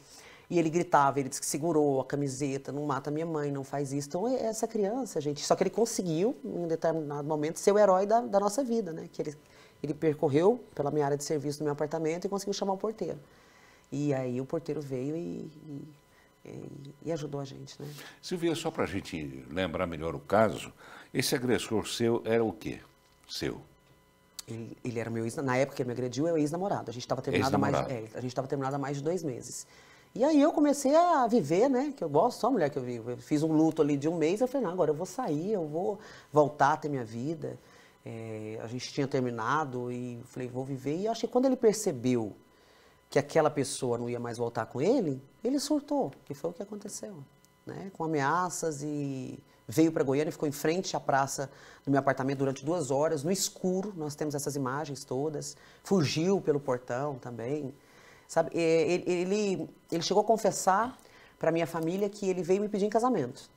[SPEAKER 2] E ele gritava, ele disse que segurou a camiseta, não mata minha mãe, não faz isso. Então, é essa criança, gente, só que ele conseguiu, em um determinado momento, ser o herói da, da nossa vida, né? Que ele, ele percorreu pela minha área de serviço do meu apartamento e conseguiu chamar o porteiro. E aí o porteiro veio e, e e ajudou a gente. Né?
[SPEAKER 1] Silvia, só para a gente lembrar melhor o caso, esse agressor seu era o quê? Seu?
[SPEAKER 2] Ele, ele era meu ex, na época que ele me agrediu, eu era ex-namorado. A gente estava terminada mais, é, a gente estava terminada há mais de dois meses. E aí eu comecei a viver, né? Que eu gosto, só a mulher que eu vivo. Eu fiz um luto ali de um mês, eu falei, não, agora eu vou sair, eu vou voltar a ter minha vida. É, a gente tinha terminado e falei, vou viver. E eu acho que quando ele percebeu que aquela pessoa não ia mais voltar com ele, ele surtou, que foi o que aconteceu, né? Com ameaças e veio para Goiânia, ficou em frente à praça do meu apartamento durante duas horas, no escuro, nós temos essas imagens todas, fugiu pelo portão também, sabe? Ele, ele, ele chegou a confessar para minha família que ele veio me pedir em casamento,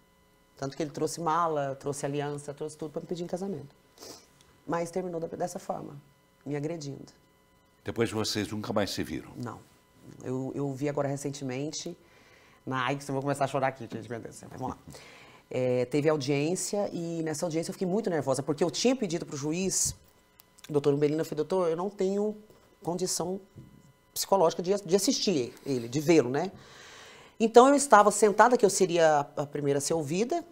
[SPEAKER 2] tanto que ele trouxe mala, trouxe aliança, trouxe tudo para me pedir em casamento, mas terminou dessa forma, me agredindo.
[SPEAKER 1] Depois vocês nunca mais se viram?
[SPEAKER 2] Não. Eu, eu vi agora recentemente, na AIDS, eu vou começar a chorar aqui, gente, meu Deus, vamos lá. É, teve audiência e nessa audiência eu fiquei muito nervosa, porque eu tinha pedido para o juiz, doutor Umbelino, eu falei, doutor, eu não tenho condição psicológica de, de assistir ele, de vê-lo, né? Então eu estava sentada, que eu seria a primeira a ser ouvida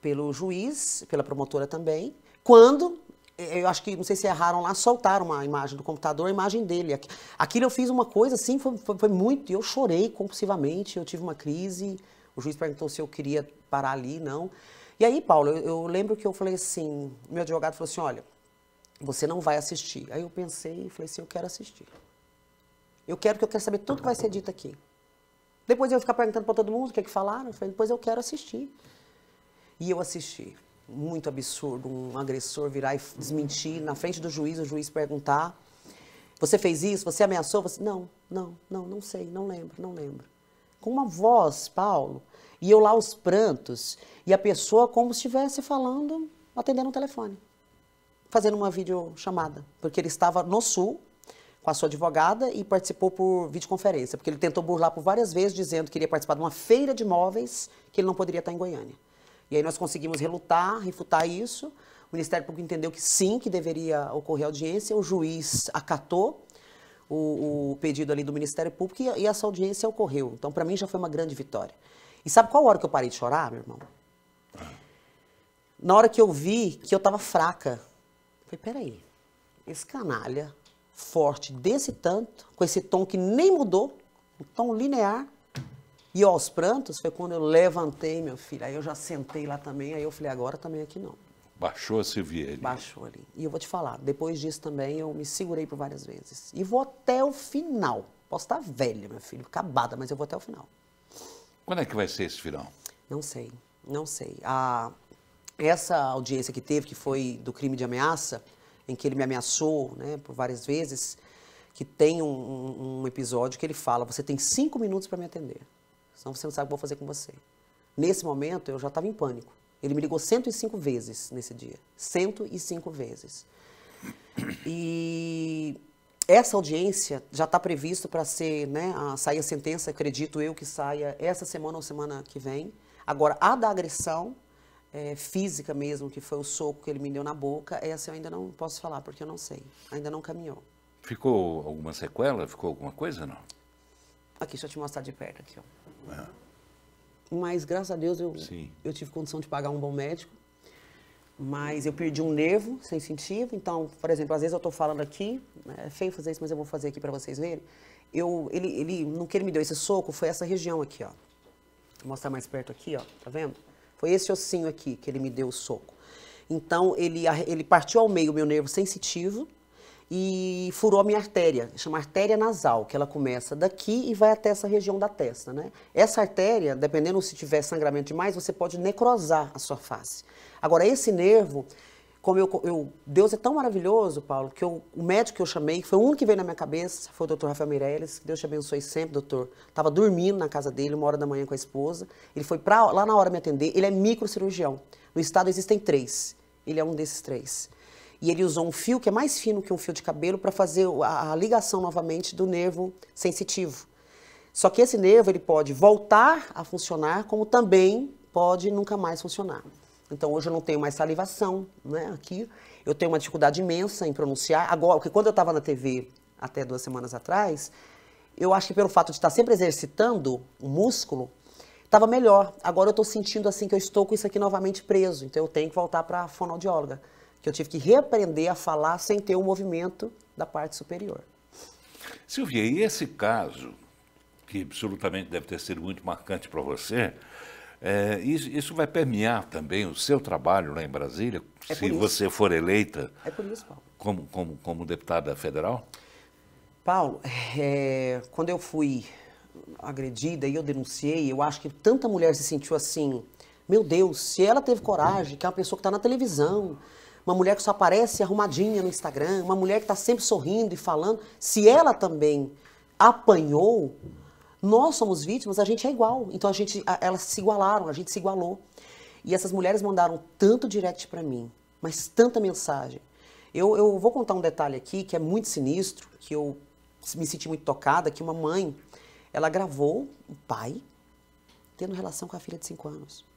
[SPEAKER 2] pelo juiz, pela promotora também, quando é, é, eu acho que, não sei se erraram lá, soltaram uma imagem do computador, a imagem dele. Aquilo eu fiz uma coisa assim, foi, foi, foi muito, eu chorei compulsivamente, eu tive uma crise, o juiz perguntou se eu queria parar ali, não. E aí, Paulo, eu, eu lembro que eu falei assim, meu advogado falou assim, olha, você não vai assistir. Aí eu pensei e falei assim, eu quero assistir. Eu quero que eu quero saber tudo que vai ser dito aqui. Depois eu ia ficar perguntando para todo mundo o que, é que falaram. Eu falei, depois eu quero assistir. E eu assisti muito absurdo um agressor virar e desmentir na frente do juiz, o juiz perguntar: Você fez isso? Você ameaçou? Você... Não, não, não, não sei, não lembro, não lembro. Com uma voz, Paulo, e eu lá os prantos, e a pessoa como se estivesse falando, atendendo um telefone, fazendo uma videochamada, porque ele estava no sul com a sua advogada e participou por videoconferência, porque ele tentou burlar por várias vezes, dizendo que iria participar de uma feira de imóveis, que ele não poderia estar em Goiânia. E aí nós conseguimos relutar, refutar isso. O Ministério Público entendeu que sim, que deveria ocorrer audiência. O juiz acatou o, o pedido ali do Ministério Público e, e essa audiência ocorreu. Então, para mim, já foi uma grande vitória. E sabe qual hora que eu parei de chorar, meu irmão? Na hora que eu vi que eu estava fraca. Eu falei, peraí, esse canalha forte desse tanto, com esse tom que nem mudou, o tom linear, e aos prantos foi quando eu levantei, meu filho. Aí eu já sentei lá também, aí eu falei, agora também aqui não.
[SPEAKER 1] Baixou a Siviele. Baixou ali.
[SPEAKER 2] E eu vou te falar, depois disso também eu me segurei por várias vezes. E vou até o final. Posso estar velha, meu filho, acabada, mas eu vou até o final.
[SPEAKER 1] Quando é que vai ser esse final?
[SPEAKER 2] Não sei, não sei. A, essa audiência que teve, que foi do crime de ameaça, em que ele me ameaçou né, por várias vezes, que tem um, um episódio que ele fala, você tem cinco minutos para me atender senão você não sabe o que eu vou fazer com você. Nesse momento, eu já estava em pânico. Ele me ligou 105 vezes nesse dia. 105 vezes. E essa audiência já está previsto para ser, né, a, sair a sentença, acredito eu que saia essa semana ou semana que vem. Agora, a da agressão é, física mesmo, que foi o soco que ele me deu na boca, essa eu ainda não posso falar, porque eu não sei. Ainda não caminhou.
[SPEAKER 1] Ficou alguma sequela? Ficou alguma
[SPEAKER 2] coisa, não? Aqui, deixa eu te mostrar de perto aqui, ó. É. Mas, graças a Deus, eu, eu tive condição de pagar um bom médico. Mas eu perdi um nervo sem sentido. Então, por exemplo, às vezes eu estou falando aqui, né, é feio fazer isso, mas eu vou fazer aqui para vocês verem. Eu, ele, ele, no que ele me deu esse soco foi essa região aqui, ó. Vou mostrar mais perto aqui, ó. Tá vendo? Foi esse ossinho aqui que ele me deu o soco. Então, ele, ele partiu ao meio o meu nervo sensitivo, e furou a minha artéria, chama artéria nasal, que ela começa daqui e vai até essa região da testa, né? Essa artéria, dependendo se tiver sangramento demais, você pode necrosar a sua face. Agora, esse nervo, como eu, eu, Deus é tão maravilhoso, Paulo, que eu, o médico que eu chamei, que foi o único que veio na minha cabeça, foi o doutor Rafael Meirelles, que Deus te abençoe sempre, doutor. Estava dormindo na casa dele, uma hora da manhã com a esposa. Ele foi pra, lá na hora me atender. Ele é microcirurgião. No estado existem três. Ele é um desses três. E ele usou um fio que é mais fino que um fio de cabelo para fazer a, a ligação novamente do nervo sensitivo. Só que esse nervo ele pode voltar a funcionar, como também pode nunca mais funcionar. Então hoje eu não tenho mais salivação, né? Aqui eu tenho uma dificuldade imensa em pronunciar. Agora, porque quando eu estava na TV até duas semanas atrás, eu acho que pelo fato de estar sempre exercitando o músculo, estava melhor. Agora eu estou sentindo assim que eu estou com isso aqui novamente preso. Então eu tenho que voltar para a fonoaudióloga que eu tive que reaprender a falar sem ter o um movimento da parte superior.
[SPEAKER 1] Silvia, e esse caso, que absolutamente deve ter sido muito marcante para você, é, isso, isso, vai permear também o seu trabalho lá em Brasília, é se você for eleita é isso, como, como, como deputada federal?
[SPEAKER 2] Paulo, é, quando eu fui agredida e eu denunciei, eu acho que tanta mulher se sentiu assim, meu Deus, se ela teve coragem, que é uma pessoa que está na televisão, uma mulher que só aparece arrumadinha no Instagram, uma mulher que está sempre sorrindo e falando, se ela também apanhou, nós somos vítimas, a gente é igual. Então a gente, a, elas se igualaram, a gente se igualou. E essas mulheres mandaram tanto direct para mim, mas tanta mensagem. Eu, eu vou contar um detalhe aqui que é muito sinistro, que eu me senti muito tocada, que uma mãe, ela gravou o pai tendo relação com a filha de 5 anos.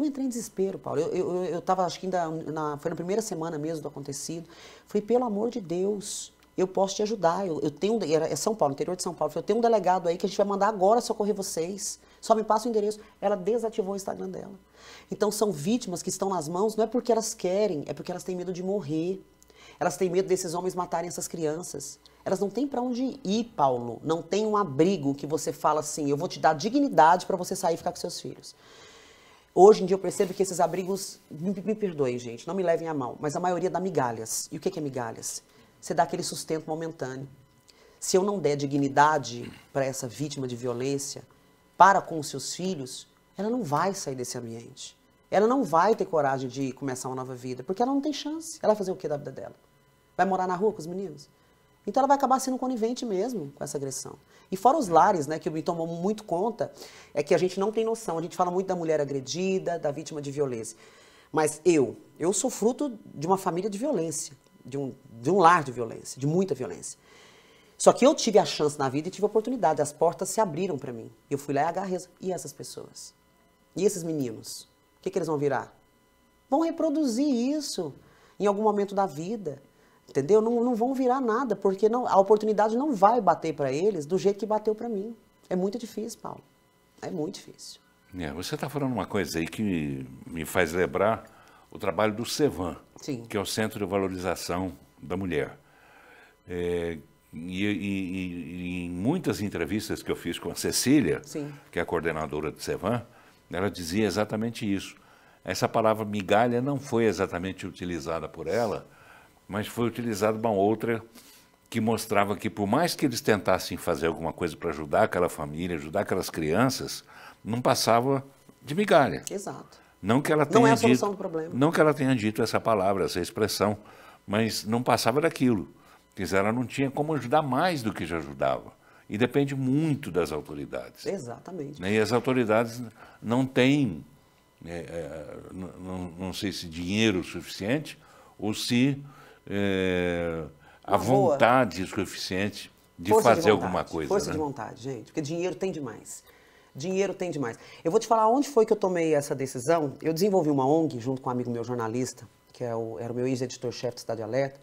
[SPEAKER 2] Eu entrei em desespero, Paulo. Eu estava, eu, eu acho que ainda na, foi na primeira semana mesmo do acontecido. Fui pelo amor de Deus, eu posso te ajudar. Eu, eu tenho, é São Paulo, interior de São Paulo. Eu tenho um delegado aí que a gente vai mandar agora socorrer vocês. Só me passa o endereço. Ela desativou o Instagram dela. Então são vítimas que estão nas mãos, não é porque elas querem, é porque elas têm medo de morrer. Elas têm medo desses homens matarem essas crianças. Elas não têm para onde ir, Paulo. Não tem um abrigo que você fala assim, eu vou te dar dignidade para você sair e ficar com seus filhos. Hoje em dia eu percebo que esses abrigos, me, me perdoem, gente, não me levem a mão, mas a maioria dá migalhas. E o é que é migalhas? Você dá aquele sustento momentâneo. Se eu não der dignidade para essa vítima de violência, para com os seus filhos, ela não vai sair desse ambiente. Ela não vai ter coragem de começar uma nova vida, porque ela não tem chance. Ela vai fazer o que da vida dela? Vai morar na rua com os meninos? Então ela vai acabar sendo conivente mesmo com essa agressão. E fora os lares, né, que me tomam muito conta, é que a gente não tem noção. A gente fala muito da mulher agredida, da vítima de violência. Mas eu, eu sou fruto de uma família de violência, de um, de um lar de violência, de muita violência. Só que eu tive a chance na vida e tive a oportunidade, as portas se abriram para mim. Eu fui lá e agarrei. E essas pessoas? E esses meninos? O que, que eles vão virar? Vão reproduzir isso em algum momento da vida. Entendeu? Não, não vão virar nada, porque não, a oportunidade não vai bater para eles do jeito que bateu para mim. É muito difícil, Paulo. É muito difícil.
[SPEAKER 1] É, você está falando uma coisa aí que me faz lembrar o trabalho do Cevan, Sim. que é o Centro de Valorização da Mulher. É, e, e, e, em muitas entrevistas que eu fiz com a Cecília, Sim. que é a coordenadora do Cevan, ela dizia exatamente isso. Essa palavra migalha não foi exatamente utilizada por ela, mas foi utilizada uma outra que mostrava que, por mais que eles tentassem fazer alguma coisa para ajudar aquela família, ajudar aquelas crianças, não passava de migalha. Exato. Não que ela tenha não é a solução dito, do problema. Não que ela tenha dito essa palavra, essa expressão, mas não passava daquilo. Quer dizer, ela não tinha como ajudar mais do que já ajudava. E depende muito das autoridades. Exatamente. Né? E as autoridades não têm, é, é, não, não sei se dinheiro é suficiente ou se é, a boa. vontade suficiente de força fazer de alguma coisa. Força né? de
[SPEAKER 2] vontade, gente, porque dinheiro tem demais. Dinheiro tem demais. Eu vou te falar onde foi que eu tomei essa decisão. Eu desenvolvi uma ONG junto com um amigo meu jornalista, que é o, era o meu ex-editor-chefe do Cidade Alerta.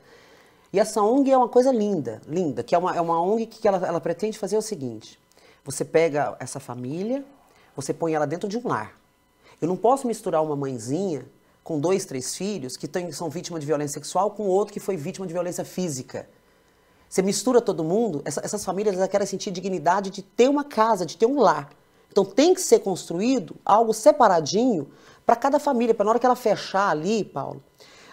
[SPEAKER 2] E essa ONG é uma coisa linda, linda, que é uma, é uma ONG que ela, ela pretende fazer o seguinte: você pega essa família, você põe ela dentro de um lar. Eu não posso misturar uma mãezinha com dois, três filhos que tem, são vítima de violência sexual com outro que foi vítima de violência física. Você mistura todo mundo, essa, essas famílias elas querem sentir dignidade de ter uma casa, de ter um lar. Então tem que ser construído algo separadinho para cada família, para na hora que ela fechar ali, Paulo,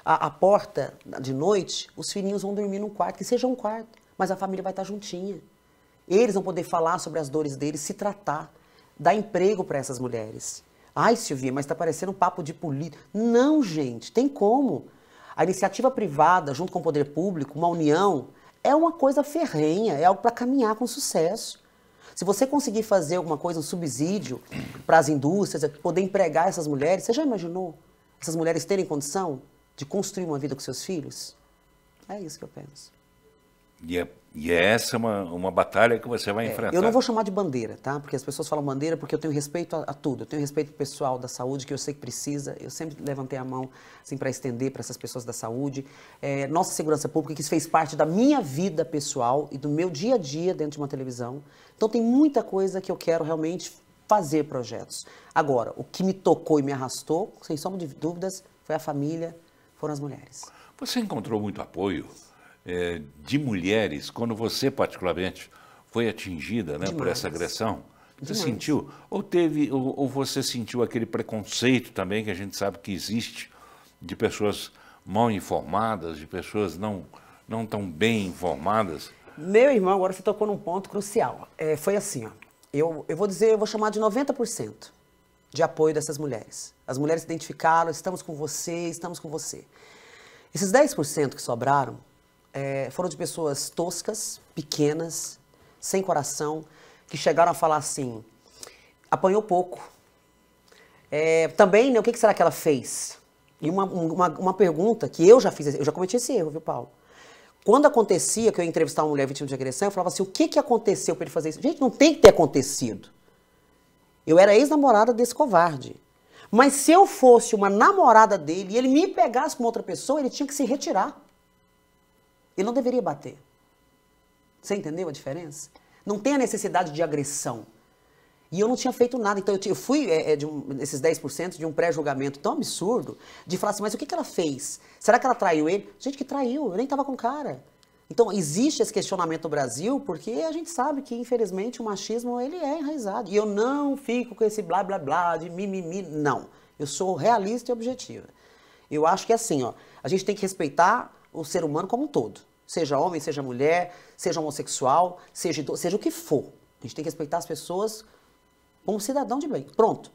[SPEAKER 2] a, a, porta de noite, os filhinhos vão dormir num quarto, que seja um quarto, mas a família vai estar tá juntinha. Eles vão poder falar sobre as dores deles, se tratar, dar emprego para essas mulheres. Ai, Silvia, mas está parecendo um papo de político. Não, gente, tem como. A iniciativa privada, junto com o poder público, uma união, é uma coisa ferrenha, é algo para caminhar com sucesso. Se você conseguir fazer alguma coisa, um subsídio para as indústrias, é poder empregar essas mulheres, você já imaginou essas mulheres terem condição de construir uma vida com seus filhos? É isso que eu penso.
[SPEAKER 1] E é e essa é uma, uma batalha que você vai é, enfrentar. Eu não vou
[SPEAKER 2] chamar de bandeira, tá? Porque as pessoas falam bandeira porque eu tenho respeito a, a tudo. Eu tenho respeito pessoal da saúde, que eu sei que precisa. Eu sempre levantei a mão assim, para estender para essas pessoas da saúde. É, nossa segurança pública, que isso fez parte da minha vida pessoal e do meu dia a dia dentro de uma televisão. Então tem muita coisa que eu quero realmente fazer projetos. Agora, o que me tocou e me arrastou, sem sombra de dúvidas, foi a família, foram as mulheres.
[SPEAKER 1] Você encontrou muito apoio? é, de mulheres, quando você particularmente foi atingida né, por essa agressão? Você Demais. sentiu? Ou teve, ou, ou, você sentiu aquele preconceito também que a gente sabe que existe de pessoas mal informadas, de pessoas não, não tão bem informadas?
[SPEAKER 2] Meu irmão, agora você tocou num ponto crucial. É, foi assim, ó. Eu, eu vou dizer, eu vou chamar de 90% de apoio dessas mulheres. As mulheres identificaram, estamos com você, estamos com você. Esses 10% que sobraram é, foram de pessoas toscas, pequenas, sem coração, que chegaram a falar assim: apanhou pouco. É, também, né, o que, que, será que ela fez? E uma, uma, uma, pergunta que eu já fiz, eu já cometi esse erro, viu, Paulo? Quando acontecia que eu ia entrevistar uma mulher vítima de agressão, eu falava assim: o que, que aconteceu para ele fazer isso? Gente, não tem que ter acontecido. Eu era ex-namorada desse covarde. Mas se eu fosse uma namorada dele e ele me pegasse com outra pessoa, ele tinha que se retirar. Ele não deveria bater. Você entendeu a diferença? Não tem a necessidade de agressão. E eu não tinha feito nada. Então, eu, fui é, é, de um, esses 10% de um pré-julgamento tão absurdo de falar assim, mas o que, que ela fez? Será que ela traiu ele? Gente, que traiu, eu nem estava com cara. Então, existe esse questionamento no Brasil porque a gente sabe que, infelizmente, o machismo ele é enraizado. E eu não fico com esse blá, blá, blá de mimimi, não. Eu sou realista e objetiva. Eu acho que é assim, ó, a gente tem que respeitar o ser humano como um todo. Seja homem, seja mulher, seja homossexual, seja seja o que for. A gente tem que respeitar as pessoas como cidadão de bem. Pronto.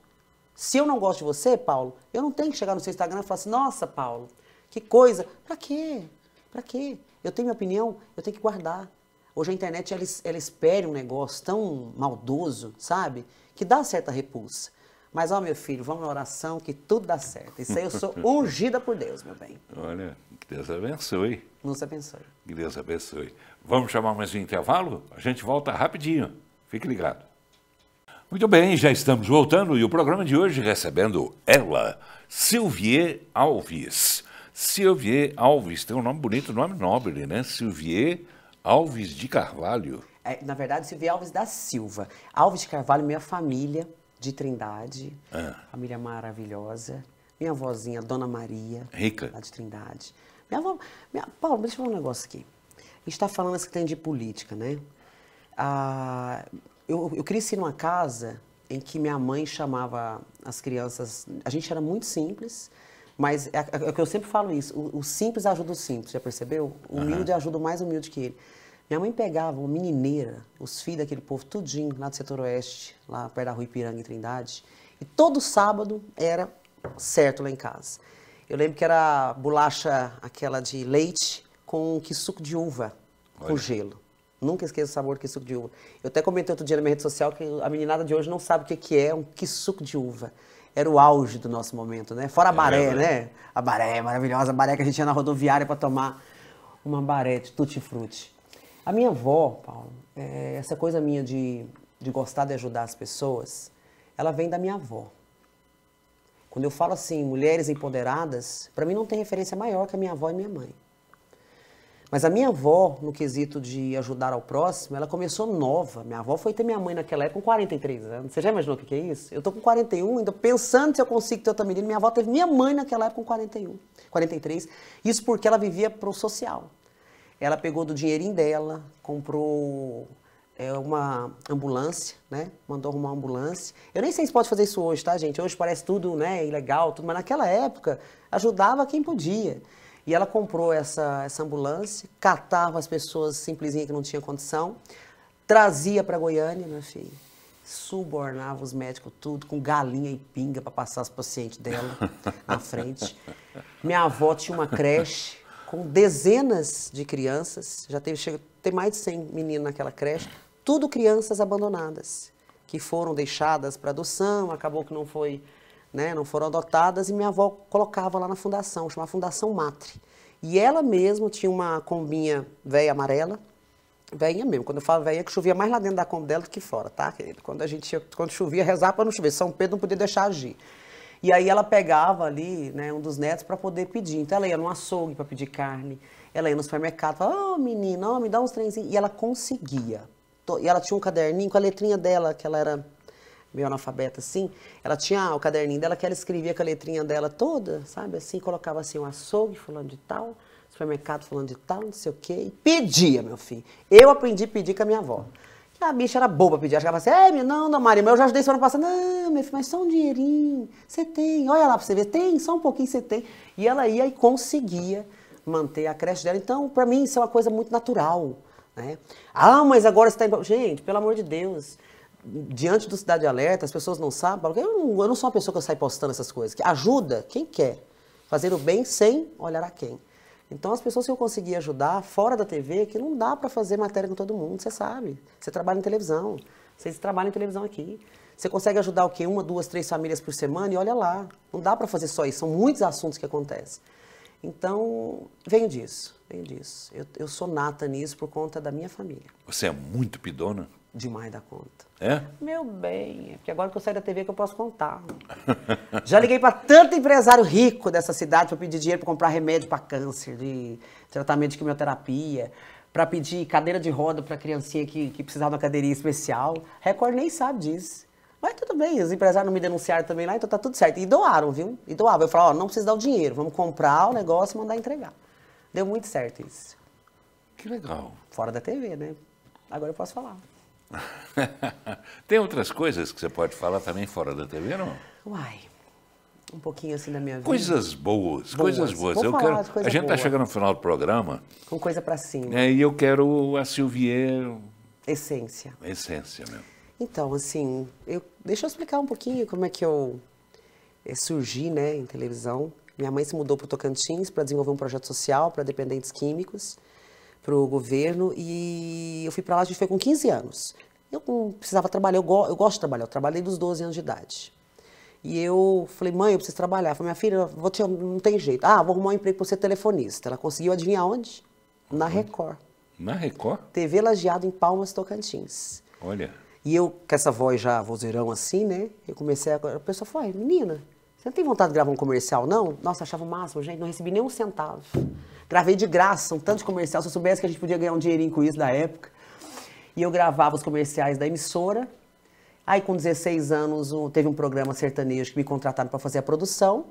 [SPEAKER 2] Se eu não gosto de você, Paulo, eu não tenho que chegar no seu Instagram e falar assim, nossa, Paulo, que coisa. Pra quê? Pra quê? Eu tenho minha opinião, eu tenho que guardar. Hoje a internet, ela, ela espere um negócio tão maldoso, sabe? Que dá certa repulsa. Mas, ó, meu filho, vamos na oração que tudo dá certo. Isso aí eu sou ungida por Deus, meu
[SPEAKER 1] bem. Olha, que Deus abençoe. Nos abençoe. Que Deus abençoe. Vamos chamar mais um intervalo? A gente volta rapidinho. Fique ligado. Muito bem, já estamos voltando e o programa de hoje recebendo ela, Silvier Alves. Silvier Alves, tem um nome bonito, nome nobre, né? Silvier Alves de Carvalho. É, na verdade, Silvier Alves da Silva. Alves de Carvalho, minha família, de
[SPEAKER 2] Trindade, é. família maravilhosa. Minha avózinha, Dona Maria, rica, lá de Trindade. Minha avó, minha, Paulo, deixa eu falar um negócio aqui. A gente está falando assim que tem de política, né? Ah, eu, eu cresci numa casa em que minha mãe chamava as crianças. A gente era muito simples, mas é, é, é que eu sempre falo isso: o, o simples ajuda o simples, já percebeu? O humilde uhum. ajuda o mais humilde que ele. Minha mãe pegava uma menineira, os filhos daquele povo tudinho, lá do setor oeste, lá perto da Rua Ipiranga e Trindade. E todo sábado era certo lá em casa. Eu lembro que era bolacha aquela de leite com que suco de uva, Olha. com gelo. Nunca esqueço o sabor do suco de uva. Eu até comentei outro dia na minha rede social que a meninada de hoje não sabe o que, que é um que suco de uva era o auge do nosso momento, né? Fora a baré, é, né? né? A baré maravilhosa, a baré que a gente ia na rodoviária para tomar uma baré de tutti-frutti. A minha avó, Paulo, é, essa coisa minha de, de gostar de ajudar as pessoas, ela vem da minha avó. Quando eu falo assim, mulheres empoderadas, para mim não tem referência maior que a minha avó e minha mãe. Mas a minha avó, no quesito de ajudar ao próximo, ela começou nova. Minha avó foi ter minha mãe naquela época com 43 anos. Você já imaginou o que é isso? Eu tô com 41 ainda pensando se eu consigo ter outra menina. Minha avó teve minha mãe naquela época com 41, 43. Isso porque ela vivia pro social. Ela pegou do dinheirinho dela, comprou é, uma ambulância, né? Mandou arrumar uma ambulância. Eu nem sei se pode fazer isso hoje, tá, gente? Hoje parece tudo, né, ilegal, tudo, mas naquela época ajudava quem podia. E ela comprou essa, essa ambulância, catava as pessoas simplesinha que não tinha condição, trazia para Goiânia, minha filha. Subornava os médicos tudo, com galinha e pinga para passar os pacientes dela na frente. Minha avó tinha uma creche com dezenas de crianças, já teve chega, tem mais de 100 meninos naquela creche, tudo crianças abandonadas, que foram deixadas para adoção, acabou que não foi, né, não foram adotadas e minha avó colocava lá na fundação, chamava Fundação Matre. E ela mesma tinha uma combinha velha amarela, Veinha mesmo. Quando eu falo veinha, é que chovia mais lá dentro da Combo dela do que fora, tá, querido? Quando a gente quando chovia, rezava para não chover. São Pedro não podia deixar agir. E aí ela pegava ali, né, um dos netos para poder pedir. Então ela ia no açougue para pedir carne, ela ia no supermercado, falava, ô oh, menina, oh, me dá uns trenzinhos. E ela conseguia. E ela tinha um caderninho com a letrinha dela, que ela era meio analfabeta assim, ela tinha ah, o caderninho dela que ela escrevia com a letrinha dela toda, sabe? Assim, colocava assim, o um açougue falando de tal, supermercado falando de tal, não sei o quê, e pedia, meu filho. Eu aprendi a pedir com a minha avó. A bicha era boba pedir. Ela chegava assim, é, minha, não, dona Maria, mas eu já ajudei semana passada. Não, meu filho, mas só um dinheirinho. Você tem, olha lá pra você ver. Tem, só um pouquinho você tem. E ela ia e conseguia manter a creche dela. Então, para mim, isso é uma coisa muito natural. Né? Ah, mas agora você está em... Gente, pelo amor de Deus. Diante do Cidade Alerta, as pessoas não sabem. Eu não, eu não sou uma pessoa que sai postando essas coisas. Que ajuda quem quer. Fazer o bem sem olhar a quem. Então, as pessoas que eu consegui ajudar fora da TV, que não dá para fazer matéria com todo mundo, você sabe. Você trabalha em televisão, você trabalha em televisão aqui. Você consegue ajudar o quê? Uma, duas, três famílias por semana e olha lá. Não dá para fazer só isso, são muitos assuntos que acontecem. Então, venho disso, venho disso. Eu, eu sou nata nisso por conta da minha família.
[SPEAKER 1] Você é muito pidona? demais da conta. É?
[SPEAKER 2] Meu bem, é porque agora que eu saio da TV é que eu posso contar. Já liguei para tanto empresário rico dessa cidade para pedir dinheiro para comprar remédio para câncer, de tratamento de quimioterapia, para pedir cadeira de roda para criancinha que, que precisava de uma cadeirinha especial. Record nem sabe disso. Mas tudo bem, os empresários não me denunciaram também lá, então tá tudo certo. E doaram, viu? E doavam. Eu falava, ó, não precisa dar o dinheiro, vamos comprar o negócio e mandar entregar. Deu muito certo isso. Que legal. Fora da TV, né? Agora eu posso falar.
[SPEAKER 1] Tem outras coisas que você pode falar também fora da TV, não?
[SPEAKER 2] Uai, um pouquinho assim da minha vida. Coisas boas, boas. coisas boas. eu quero. a gente está chegando
[SPEAKER 1] no final do programa.
[SPEAKER 2] Com coisa para cima.
[SPEAKER 1] É, e eu quero a Silvier. Essência. Essência mesmo.
[SPEAKER 2] Então, assim, eu, deixa eu explicar um pouquinho como é que eu é, surgi, né, em televisão. Minha mãe se mudou para o Tocantins para desenvolver um projeto social para dependentes químicos para o governo e eu fui para lá, a gente foi com 15 anos. Eu precisava trabalhar, eu, go, eu gosto de trabalhar, eu trabalhei dos 12 anos de idade. E eu falei, mãe, eu preciso trabalhar. falei, minha filha, vou te, não tem jeito. Ah, vou arrumar um emprego para ser telefonista. Ela conseguiu adivinhar onde? Na Record. Na Record? TV Lagiado em Palmas, Tocantins. Olha. E eu, com essa voz já vozeirão assim, né? Eu comecei a. A pessoa falou, menina, você não tem vontade de gravar um comercial, não? Nossa, achava o máximo, gente, não recebi nem um centavo. Gravei de graça um tanto de comercial. Se eu soubesse que a gente podia ganhar um dinheirinho com isso da época. E eu gravava os comerciais da emissora. Aí, com 16 anos, teve um programa sertanejo que me contrataram para fazer a produção.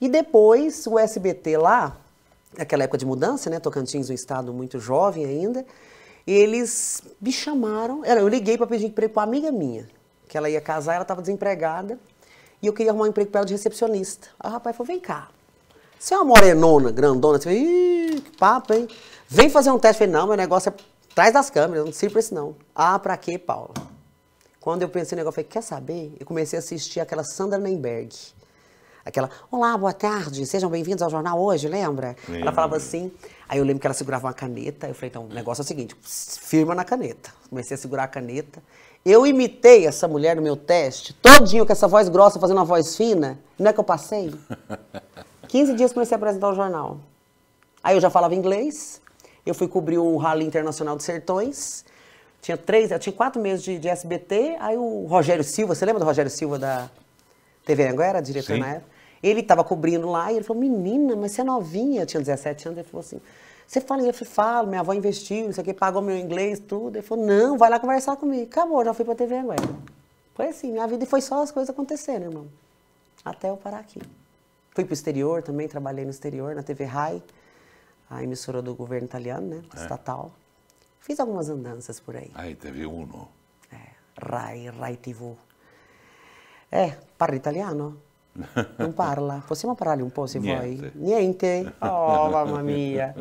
[SPEAKER 2] E depois, o SBT lá, naquela época de mudança, né? Tocantins, um estado muito jovem ainda. Eles me chamaram. Eu liguei para pedir emprego para uma amiga minha, que ela ia casar, ela estava desempregada. E eu queria arrumar um emprego para ela de recepcionista. Aí o rapaz falou: vem cá, se é uma morenona, grandona, você fala, Ih, que papo, hein? Vem fazer um teste. falei, não, meu negócio é atrás das câmeras, não sirvo pra isso não. Ah, pra quê, Paula? Quando eu pensei no negócio, eu falei, quer saber? Eu comecei a assistir aquela Sandra Nemberg. Aquela, olá, boa tarde, sejam bem-vindos ao jornal hoje, lembra? Sim. Ela falava assim, aí eu lembro que ela segurava uma caneta, eu falei, então, o negócio é o seguinte, firma na caneta. Comecei a segurar a caneta. Eu imitei essa mulher no meu teste, todinho com essa voz grossa, fazendo uma voz fina. Não é que eu passei? 15 dias comecei a apresentar o jornal. Aí eu já falava inglês, eu fui cobrir o Rally Internacional dos Sertões. Tinha três, eu tinha quatro meses de, de SBT, aí o Rogério Silva, você lembra do Rogério Silva da TV Anguera, diretor Sim. na época? Ele estava cobrindo lá e ele falou, menina, mas você é novinha, eu tinha 17 anos, ele falou assim, você fala, eu falo, minha avó investiu, isso aqui pagou meu inglês, tudo. Ele falou, não, vai lá conversar comigo. Acabou, já fui a TV Anguera. Foi assim, minha vida e foi só as coisas acontecendo, irmão. Até eu parar aqui. Fui para o exterior também, trabalhei no exterior, na TV RAI, a emissora do governo italiano, né? É. Estatal. Fiz algumas
[SPEAKER 1] andanças por aí. Aí, TV Uno.
[SPEAKER 2] É, RAI, RAI TV. É, parla italiano?
[SPEAKER 1] Não parla?
[SPEAKER 2] Possiamo parlargli um pouco, se Niente. vuoi? Niente?
[SPEAKER 1] Oh, mamma mia!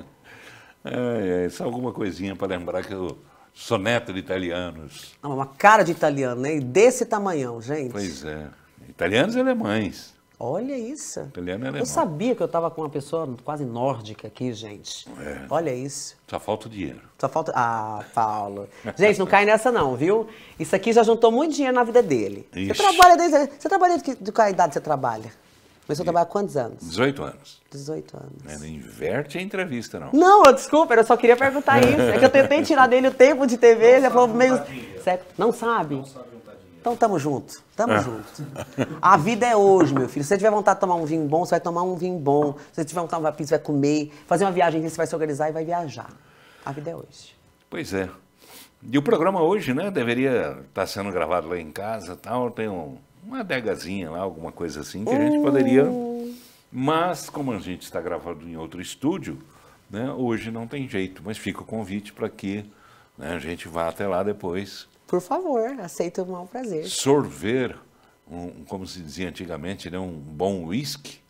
[SPEAKER 1] É, é, só alguma coisinha para lembrar que eu sou neto de italianos.
[SPEAKER 2] Ah, uma cara de italiano, né? Desse tamanhão, gente.
[SPEAKER 1] Pois é. Italianos e alemães. Olha isso. é Eu
[SPEAKER 2] sabia que eu estava com uma pessoa quase nórdica aqui, gente. É. Olha isso. Só falta o dinheiro. Só falta. Ah, Paulo. gente, não cai nessa, não, viu? Isso aqui já juntou muito dinheiro na vida dele. Ixi. Você trabalha desde. Você trabalha que de qual é idade você trabalha? Mas você trabalha há quantos anos?
[SPEAKER 1] 18 anos. 18 anos. É, não inverte a entrevista, não.
[SPEAKER 2] Não, desculpa, eu só queria perguntar isso. É que eu tentei tirar dele o tempo de TV, não ele falou meio. Não sabe? Não sabe. Então tamo junto, tamo é. junto. A vida é hoje, meu filho. Se você tiver vontade de tomar um vinho bom, você vai tomar um vinho bom. Se você tiver vontade de tomar uma pizza, você vai comer. Fazer uma viagem, você vai se organizar e vai viajar. A vida é hoje.
[SPEAKER 1] Pois é. E o programa hoje, né, deveria estar tá sendo gravado lá em casa tal. Tem um, uma adegazinha lá, alguma coisa assim, que a gente poderia... Hum. Mas, como a gente está gravado em outro estúdio, né, hoje não tem jeito. Mas fica o convite para que né, a gente vá até lá depois
[SPEAKER 2] por favor, aceito o maior prazer.
[SPEAKER 1] Sorver, um, como se dizia antigamente, né, um bom uísque.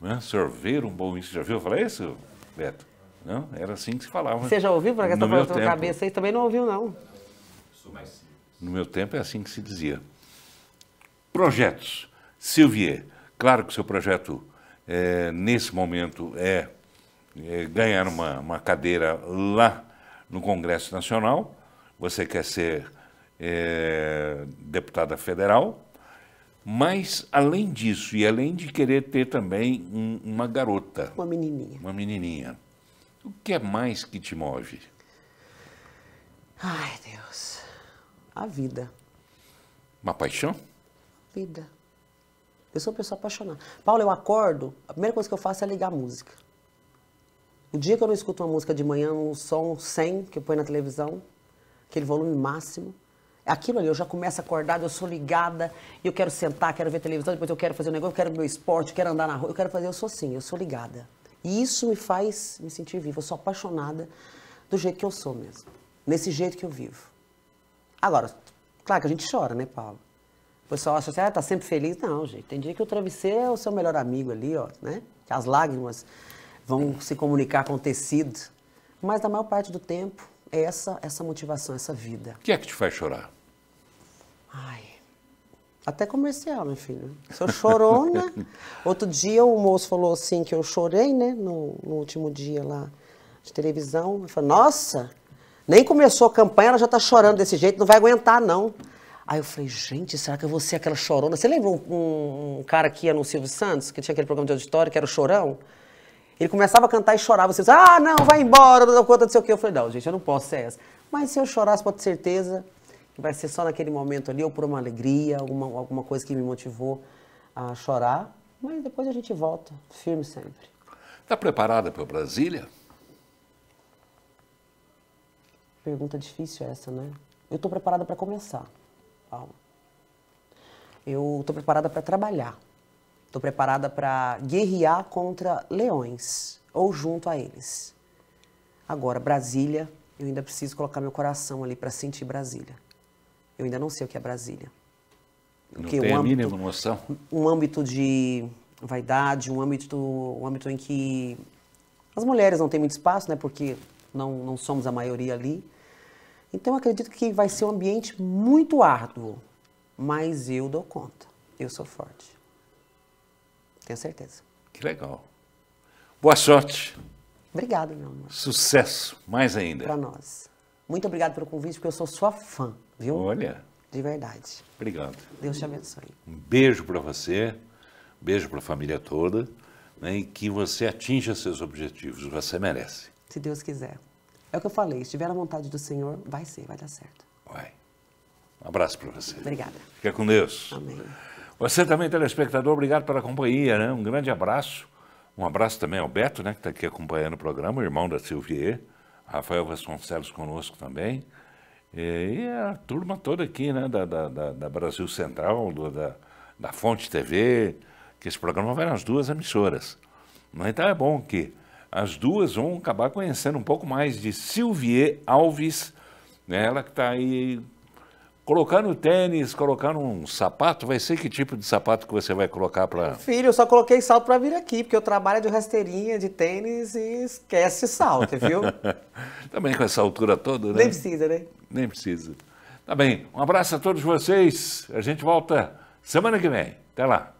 [SPEAKER 1] Né? Sorver um bom uísque. Já viu falar isso, Beto? Não? Era assim que se falava. Né? Você já ouviu, por acaso, tá na
[SPEAKER 2] cabeça aí? Também não
[SPEAKER 1] ouviu, não. No meu tempo é assim que se dizia. Projetos. Silvier, claro que o seu projeto, é, nesse momento, é, é ganhar uma, uma cadeira lá no Congresso Nacional, você quer ser é, deputada federal, mas além disso, e além de querer ter também um, uma garota. Uma menininha. Uma menininha. O que é mais que te move?
[SPEAKER 2] Ai, Deus. A vida. Uma paixão? Vida. Eu sou uma pessoa apaixonada. Paulo, eu acordo, a primeira coisa que eu faço é ligar a música. O dia que eu não escuto uma música de manhã, um som 100 que eu ponho na televisão, aquele volume máximo. É aquilo ali, eu já começo acordada eu sou ligada, eu quero sentar, quero ver televisão, depois eu quero fazer um negócio, eu quero meu esporte, eu quero andar na rua, eu quero fazer, eu sou assim, eu sou ligada. E isso me faz me sentir viva, eu sou apaixonada do jeito que eu sou mesmo, nesse jeito que eu vivo. Agora, claro que a gente chora, né, Paulo? O pessoal acha assim, ah, tá sempre feliz. Não, gente, tem dia que o travesseiro é o seu melhor amigo ali, ó, né? As lágrimas vão se comunicar com o tecido. Mas na maior parte do tempo, essa, essa
[SPEAKER 1] motivação, essa vida. O que é que te faz chorar?
[SPEAKER 2] Ai, até comercial, meu filho. Sou chorona. Outro dia o moço falou assim que eu chorei, né? No, no último dia lá de televisão. Eu falei, nossa, nem começou a campanha, ela já tá chorando desse jeito, não vai aguentar, não. Aí eu falei, gente, será que eu vou ser aquela chorona? Você lembra um, um, um cara que ia no Silvio Santos, que tinha aquele programa de auditório que era o Chorão? Ele começava a cantar e chorava. Você assim, ah, não, vai embora, não dá conta ser o quê. Eu falei, não, gente, eu não posso ser essa. Mas se eu chorasse, pode ter certeza que vai ser só naquele momento ali, ou por uma alegria, alguma, alguma coisa que me
[SPEAKER 1] motivou a chorar.
[SPEAKER 2] Mas depois a gente volta, firme sempre.
[SPEAKER 1] Está preparada para Brasília?
[SPEAKER 2] Pergunta difícil essa, né? Eu estou preparada para começar, Paulo. Eu estou preparada para trabalhar. Estou preparada para guerrear contra leões ou junto a eles. Agora, Brasília, eu ainda preciso colocar meu coração ali para sentir Brasília. Eu ainda não sei o que é Brasília. não tem um a âmbito, mínima noção. Um âmbito de vaidade, um âmbito, um âmbito em que as mulheres não têm muito espaço, né? Porque não, não somos a maioria ali. Então, acredito que vai ser um ambiente muito árduo, mas eu dou conta. Eu sou forte. Tenho certeza.
[SPEAKER 1] Que legal. Boa sorte.
[SPEAKER 2] Obrigado, meu amor.
[SPEAKER 1] Sucesso, mais ainda. Para
[SPEAKER 2] nós. Muito obrigado pelo convite, porque eu sou sua
[SPEAKER 1] fã, viu? Olha.
[SPEAKER 2] De verdade. Obrigado. Deus te abençoe.
[SPEAKER 1] Um beijo para você, beijo para a família toda, né, e que você atinja seus objetivos, você merece.
[SPEAKER 2] Se Deus quiser. É o que eu falei, se tiver a vontade do Senhor, vai ser, vai dar certo. Vai.
[SPEAKER 1] Um abraço para você. Obrigada. Fica com Deus. Amém. Você também, telespectador, obrigado pela companhia, né? Um grande abraço. Um abraço também ao Beto, né, que está aqui acompanhando o programa, o irmão da Silvier, Rafael Vasconcelos conosco também. E a turma toda aqui, né, da, da, da Brasil Central, do, da, da Fonte TV, que esse programa vai nas duas emissoras. Né? Então é bom que as duas vão acabar conhecendo um pouco mais de Silvier Alves, né, ela que está aí colocar tênis, colocar um sapato, vai ser que tipo de sapato que você vai colocar para.
[SPEAKER 2] Filho, eu só coloquei salto para vir aqui, porque eu trabalho de rasteirinha, de tênis e esquece salto, viu?
[SPEAKER 1] Também com essa altura toda, né? Nem precisa, né? Nem precisa. Tá bem, um abraço a todos vocês. A gente volta semana que vem. Até lá.